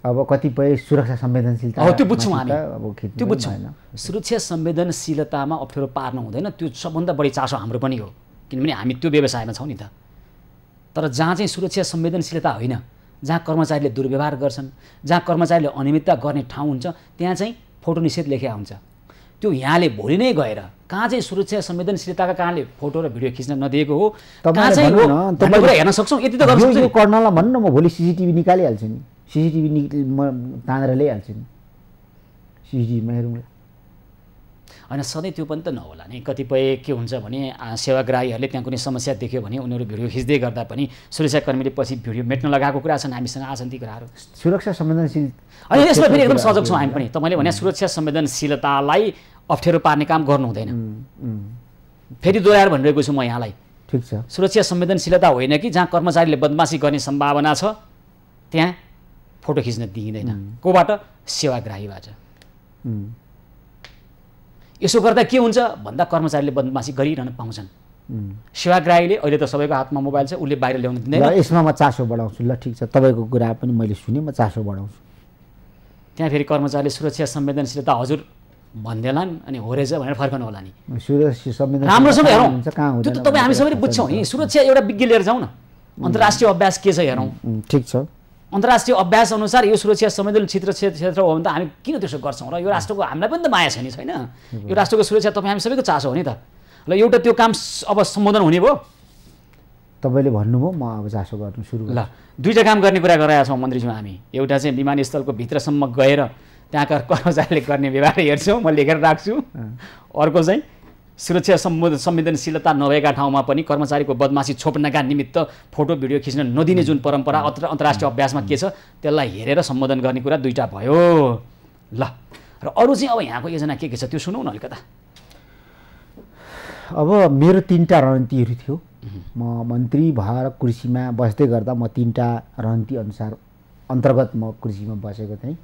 अब कतिपय सुरक्षा संवेदनशीलता त्यो बुझ्छौँ हामी त्यो बुझ्छौँ सुरक्षा संवेदनशीलतामा अप्ठ्यारो पार्नु हुँदैन त्यो सबभन्दा बढी चासो हाम्रो पनि हो किनभने हामी त्यो व्यवसायमा छौँ नि त तर जहाँ चाहिँ सुरक्षा संवेदनशीलता होइन जहाँ कर्मचारीले दुर्व्यवहार गर्छन् जहाँ कर्मचारीले अनियमितता गर्ने ठाउँ हुन्छ त्यहाँ चाहिँ फोटो निषेध लेखे हुन्छ त्यो यहाँले भोलि नै गएर कहाँ चाहिँ सुरक्षा संवेदनशीलताका कारणले फोटो र भिडियो खिच्न नदिएको हो हेर्न सक्छौँ यति त गर्नु कर्णलाई भन्नु म भोलि सिसिटिभी निकालिहाल्छु नि सिसिटिभी तानेर ल्याइहाल्छु नि सिसिटिभीमा हेरौँला होइन सधैँ त्यो पनि त नहोला नि कतिपय के हुन्छ भने सेवाग्राहीहरूले त्यहाँ कुनै समस्या देख्यो भने उनीहरू भिडियो खिच्दै गर्दा पनि सुरक्षाकर्मीले पछि भिडियो मेट्न लगाएको कुरा छन् हामीसँग आछन् ती कुराहरू सुरक्षा संवेदनशील होइन यसमा फेरि एकदम सजग छौँ हामी पनि तपाईँले भने सुरक्षा संवेदनशीलतालाई अप्ठ्यारो पार्ने काम गर्नु हुँदैन फेरि दोहोऱ्याएर भनिरहेको छु म यहाँलाई ठिक छ सुरक्षा संवेदनशीलता होइन कि जहाँ कर्मचारीले बदमासी गर्ने सम्भावना छ त्यहाँ फोटो खिच्न दिइँदैन कोबाट सेवाग्राहीबाट यसो गर्दा के हुन्छ भन्दा कर्मचारीले बदमासी गरिरहन पाउँछन् सेवाग्राहीले अहिले त सबैको हातमा मोबाइल छ उसले बाहिर ल्याउनु दिँदैन यसमा म चासो बढाउँछु ल ठिक छ तपाईँको कुरा पनि मैले सुने म चासो बढाउँछु त्यहाँ फेरि कर्मचारीले सुरक्षा संवेदनशीलता हजुर भन्दैलान् अनि हो रहेछ भनेर फर्कनु होला नि राम्रोसँग हेरौँ त्यो त तपाईँ हामी सबैले बुझ्छौँ नि सुरक्षा एउटा विज्ञ लिएर जाउँ न अन्तर्राष्ट्रिय अभ्यास के छ हेरौँ ठिक छ अन्तर्राष्ट्रिय अभ्यास अनुसार यो सुरक्षा संवेदनशील क्षेत्र क्षेत्र हो भने त हामी किन त्यसो गर्छौँ र यो राष्ट्रको हामीलाई पनि त माया छ नि छैन यो राष्ट्रको सुरक्षा तपाईँ हामी सबैको चासो हो नि त ल एउटा त्यो काम अब सम्बोधन हुने भयो तपाईँले भन्नुभयो म अब चासो गर्नु सुरु ल दुईवटा काम गर्ने कुरा गराएका छौँ मन्त्रीज्यू हामी एउटा चाहिँ विमानस्थलको भित्रसम्म गएर त्यहाँका कर्मचारीले गर्ने व्यवहार हेर्छौँ म लेखेर राख्छु अर्को चाहिँ सुरक्षा संवेदनशीलता नभएका ठाउँमा पनि कर्मचारीको बदमासी छोप्नका निमित्त फोटो भिडियो खिच्न नदिने जुन परम्परा अत्र अन्तर्राष्ट्रिय अभ्यासमा के छ त्यसलाई हेरेर सम्बोधन गर्ने कुरा दुईवटा भयो ल र अरू चाहिँ अब यहाँको योजना के के छ त्यो सुनौ न अलिकता अब मेरो तिनवटा रणनीतिहरू थियो म मन्त्री भएर कृषिमा बस्दै गर्दा म तिनवटा रणनीति अनुसार अन्तर्गत म कृषिमा बसेको थिएँ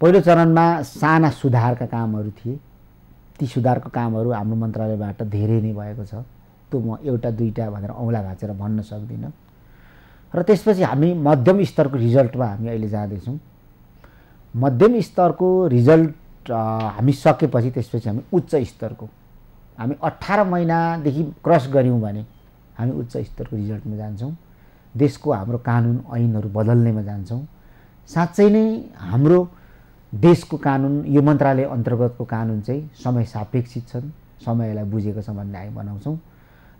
पहिलो चरणमा साना सुधारका कामहरू थिए ती सुधारको कामहरू हाम्रो मन्त्रालयबाट धेरै नै भएको छ त्यो म एउटा दुईवटा भनेर औँला भाँचेर भन्न सक्दिनँ र त्यसपछि हामी मध्यम स्तरको रिजल्टमा हामी अहिले जाँदैछौँ मध्यम स्तरको रिजल्ट हामी सकेपछि त्यसपछि हामी उच्च स्तरको हामी अठार महिनादेखि क्रस गऱ्यौँ भने हामी उच्च स्तरको रिजल्टमा जान्छौँ देशको हाम्रो कानुन ऐनहरू बदल्नेमा जान्छौँ साँच्चै नै हाम्रो देशको कानुन यो मन्त्रालय अन्तर्गतको कानुन चाहिँ समय सापेक्षित छन् समयलाई बुझेको छ भन्ने हामी बनाउँछौँ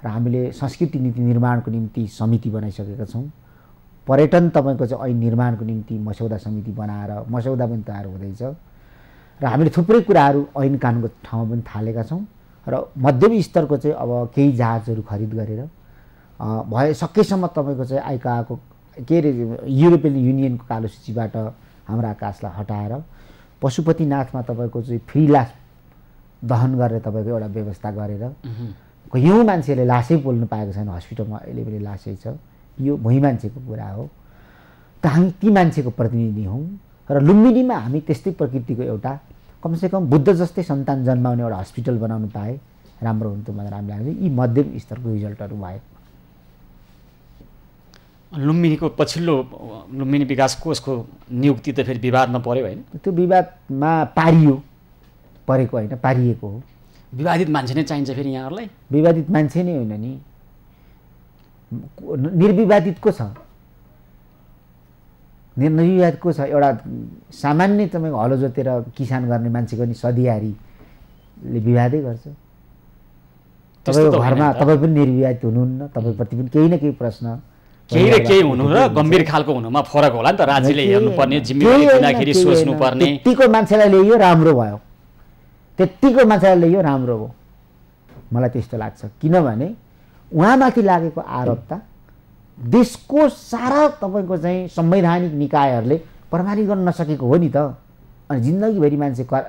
र हामीले संस्कृति नीति निर्माणको निम्ति समिति बनाइसकेका छौँ पर्यटन तपाईँको चाहिँ ऐन निर्माणको निम्ति मस्यौदा समिति बनाएर मस्यौदा पनि तयार हुँदैछ र हामीले थुप्रै कुराहरू ऐन कानुनको ठाउँमा पनि थालेका छौँ र मध्यम स्तरको चाहिँ अब केही जहाजहरू खरिद गरेर भए सकेसम्म तपाईँको चाहिँ आइकाको के अरे युरोपियन युनियनको कालो सूचीबाट हाम्रो आकाशलाई हटाएर पशुपतिनाथमा तपाईँको चाहिँ फ्री लास दहन गरेर तपाईँको एउटा व्यवस्था गरेर यौँ मान्छेले लासै बोल्नु पाएको छैन हस्पिटलमा अहिले पनि लासै छ यो भुइँ मान्छेको कुरा हो त हामी ती मान्छेको प्रतिनिधि हौँ र लुम्बिनीमा हामी त्यस्तै प्रकृतिको एउटा कमसेकम बुद्ध जस्तै सन्तान जन्माउने एउटा हस्पिटल बनाउनु पाएँ राम्रो हुन्थ्यो मलाई राम्रो लाग्छ यी मध्यम स्तरको रिजल्टहरू भए लुम्बिनीको पछिल्लो लुम्बिनी विकास कोषको नियुक्ति त फेरि विवादमा पऱ्यो होइन त्यो विवादमा पारियो परेको होइन पारिएको हो विवादित मान्छे नै चाहिन्छ फेरि यहाँहरूलाई विवादित मान्छे नै होइन नि निर्विवादित को छ निर्विवाद को छ एउटा सामान्य तपाईँको हलो जोतेर किसान गर्ने मान्छेको नि सदिहारीले विवादै गर्छ तपाईँको घरमा तपाईँ पनि निर्विवादित हुनुहुन्न तपाईँप्रति पनि केही न केही प्रश्न केही र केही हुनु र गम्भीर खालको हुनुमा फरक होला नि त राज्यले हेर्नुपर्ने जिम्मेवारी दिँदाखेरि सोच्नुपर्ने त्यतिको मान्छेलाई ल्याइयो राम्रो भयो त्यतिको मान्छेलाई ल्याइयो राम्रो हो मलाई त्यस्तो लाग्छ किनभने उहाँमाथि लागेको आरोप त देशको सारा तपाईँको चाहिँ संवैधानिक निकायहरूले प्रमाणित गर्न नसकेको हो नि त अनि जिन्दगीभरि मान्छे कर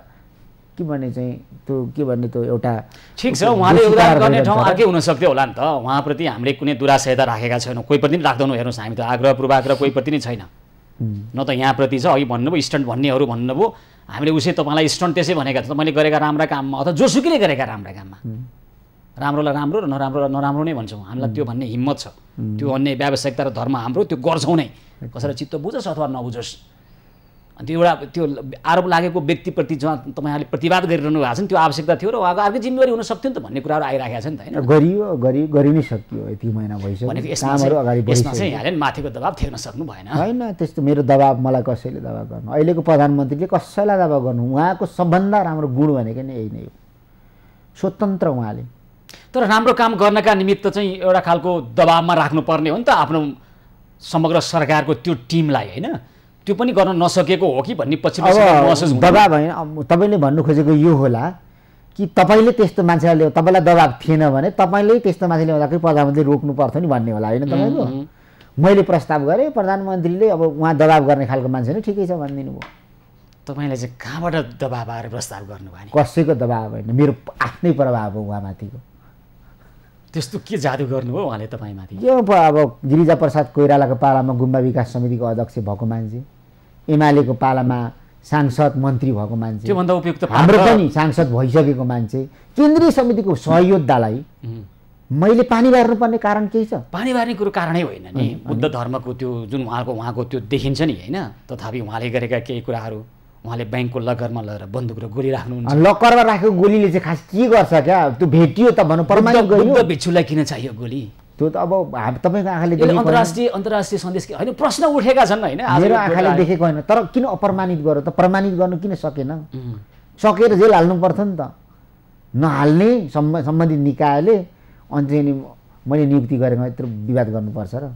के भने चाहिँ त्यो के भन्ने त्यो एउटा ठिक छ उहाँले उद्धार गर्ने ठाउँ अर्कै हुनसक्थ्यो होला नि त उहाँप्रति हामीले कुनै दुराशयता राखेका छैनौँ कोही प्रति राख्दैनौँ हेर्नुहोस् हामी त आग्रह पूर्वाग्रह कोही प्रति नै छैन न त यहाँप्रति छ अघि भन्नुभयो स्टन्ट भन्नेहरू भन्नुभयो हामीले उसै तपाईँलाई स्टन्ट त्यसै भनेका थियौँ मैले गरेका राम्रा काममा अथवा जोसुकैले गरेका राम्रा काममा राम्रोलाई राम्रो र नराम्रोलाई नराम्रो नै भन्छौँ हामीलाई त्यो भन्ने हिम्मत छ त्यो अन्य व्यावसायिकता र धर्म हाम्रो त्यो गर्छौँ नै कसैलाई चित्त बुझोस् अथवा नबुझोस् अनि त्यो एउटा त्यो आरोप लागेको व्यक्तिप्रति जहाँ तपाईँहरूले प्रतिवाद गरिरहनु भएको छ नि त्यो आवश्यकता थियो र उहाँको अर्कै जिम्मेवारी हुन सक्थ्यो नि त भन्ने कुराहरू आइराखेको छ नि त होइन गरियो गरि गरि नै सकियो यति महिना भइसक्यो भनेको यसमा चाहिँ यहाँले माथिको दबाब फेर्न सक्नु भएन होइन त्यस्तो मेरो दबाब मलाई कसैले दबाब गर्नु अहिलेको प्रधानमन्त्रीले कसैलाई दबाब गर्नु उहाँको सबभन्दा राम्रो गुण भनेको नै यही नै हो स्वतन्त्र उहाँले तर राम्रो काम गर्नका निमित्त चाहिँ एउटा खालको दबाबमा राख्नुपर्ने हो नि त आफ्नो समग्र सरकारको त्यो टिमलाई होइन त्यो पनि गर्न नसकेको हो कि भन्ने पछि दबाब होइन तपाईँले भन्नु खोजेको यो होला कि तपाईँले त्यस्तो मान्छेलाई ल्याउ तपाईँलाई दबाब थिएन भने तपाईँले त्यस्तो मान्छे ल्याउँदाखेरि प्रधानमन्त्री रोक्नु पर्थ्यो नि भन्ने होला होइन तपाईँको मैले प्रस्ताव गरेँ प्रधानमन्त्रीले अब उहाँ दबाब गर्ने खालको मान्छे नै ठिकै छ भनिदिनु भयो तपाईँलाई चाहिँ कहाँबाट दबाब आएर प्रस्ताव गर्नुभयो कसैको दबाब होइन मेरो आफ्नै प्रभाव हो उहाँमाथिको त्यस्तो के जादु गर्नु हो उहाँले तपाईँमाथि यो पो अब गिरिजा प्रसाद कोइरालाको पालामा गुम्बा विकास समितिको अध्यक्ष भएको मान्छे एमालेको पालामा सांसद मन्त्री भएको मान्छे त्योभन्दा उपयुक्त हाम्रो पनि सांसद भइसकेको मान्छे केन्द्रीय समितिको सहयोगदालाई मैले पानी बार्नुपर्ने कारण केही छ पानी बार्ने कुरो कारणै होइन नि बुद्ध धर्मको त्यो जुन उहाँको उहाँको त्यो देखिन्छ नि होइन तथापि उहाँले गरेका केही कुराहरू उहाँले ब्याङ्कको लकरमा लगेर बन्दुक र गोली राख्नुहुन्छ लकरमा राखेको गोलीले चाहिँ खास के गर्छ क्या त्यो भेटियो त भनौँ प्रमाणित भिक्षुलाई किन चाहियो गोली त्यो त अब हामी तपाईँको आँखाले अन्तर्राष्ट्रिय अन्तर्राष्ट्रिय सन्देश होइन प्रश्न उठेका छन् होइन मेरो आँखाले देखेको होइन तर किन अप्रमाणित गर त प्रमाणित गर्नु किन सकेन सकेर जेल हाल्नु पर्थ्यो नि त नहाल्ने सम्बन्धित निकायले अनि चाहिँ मैले नियुक्ति गरेमा यत्रो विवाद गर्नुपर्छ र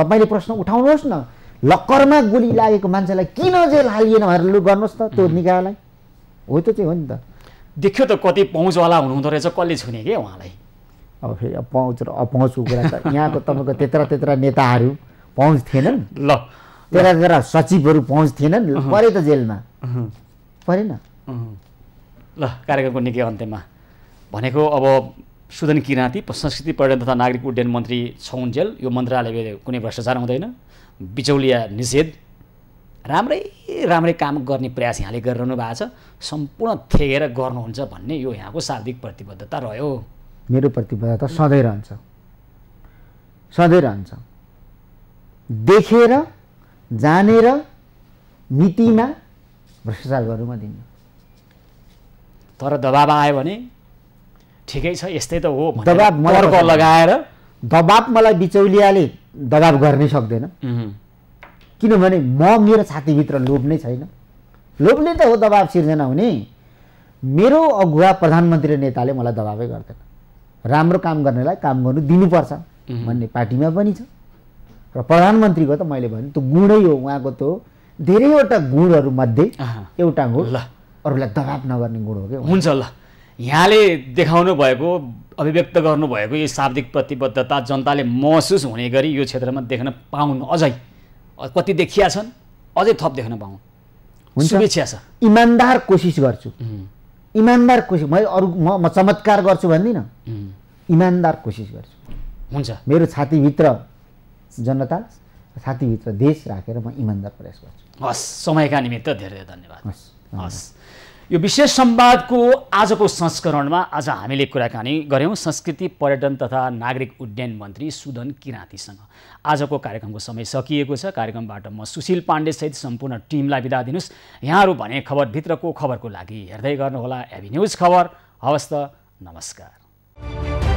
तपाईँले प्रश्न उठाउनुहोस् न लक्करमा गोली लागेको मान्छेलाई किन जेल हालिएन भनेर लु गर्नुहोस् त त्यो निकायलाई हो त्यो चाहिँ हो नि त देख्यो त कति पहुँचवाला हुनुहुँदो रहेछ कसले छुने क्या उहाँलाई अब फेरि अब पहुँच र अपहुँचको कुरा त (laughs) यहाँको तपाईँको त्यत्र त्यत्र नेताहरू पहुँच थिएनन् ल त्यता सचिवहरू पहुँच थिएनन् परे त जेलमा परेन ल कार्यक्रमको निकै अन्त्यमा भनेको अब सुदन किराँती संस्कृति पर्यटन तथा नागरिक उड्डयन मन्त्री छौन्जेल यो मन्त्रालयले कुनै भ्रष्टाचार हुँदैन बिचौलिया निषेध राम्रै राम्रै काम गर्ने प्रयास यहाँले गरिरहनु भएको छ सम्पूर्ण थेगेर गर्नुहुन्छ भन्ने यो यहाँको शाब्दिक प्रतिबद्धता रह्यो मेरो प्रतिबद्धता सधैँ रहन्छ सधैँ रहन्छ देखेर जानेर नीतिमा भ्रष्टाचार गर्नुमा दिन्न तर दबाब आयो भने ठिकै छ यस्तै त हो दबाब लगाएर दबाब मलाई बिचौलियाले दबाब गर्नै सक्दैन किनभने म मेरो छातीभित्र लोभ नै छैन लोभले त हो दबाब सिर्जना हुने मेरो अगुवा प्रधानमन्त्री नेताले मलाई दबाबै गर्दैन राम्रो काम गर्नेलाई काम गर्नु दिनुपर्छ भन्ने पार्टीमा पनि छ र प्रधानमन्त्रीको त मैले भने त्यो गुणै हो उहाँको त्यो धेरैवटा गुणहरूमध्ये एउटा हो अरूलाई दबाब नगर्ने गुण हो क्या हुन्छ ल यहाँले देखाउनु भएको अभिव्यक्त गर्नुभएको यो शाब्दिक प्रतिबद्धता जनताले महसुस हुने गरी यो क्षेत्रमा देख्न पाउनु अझै कति देखिया छन् अझै थप देख्न पाउँ शुभेच्छा छ इमान्दार कोसिस गर्छु इमान्दार कोसिस मैले अरू म म चमत्कार गर्छु भन्दिनँ इमान्दार कोसिस गर्छु हुन्छ मेरो छातीभित्र जनता छातीभित्र देश राखेर म इमान्दार प्रयास गर्छु हस् समयका निमित्त धेरै धेरै धन्यवाद हस् हस् यो विशेष संवादको आजको संस्करणमा आज हामीले कुराकानी गऱ्यौँ संस्कृति पर्यटन तथा नागरिक उड्डयन मन्त्री सुदन किराँतीसँग आजको कार्यक्रमको समय सकिएको छ कार्यक्रमबाट म सुशील पाण्डेसहित सम्पूर्ण टिमलाई बिदा दिनुहोस् यहाँहरू भने खबरभित्रको खबरको लागि हेर्दै गर्नुहोला एभी न्युज खबर हवस् त नमस्कार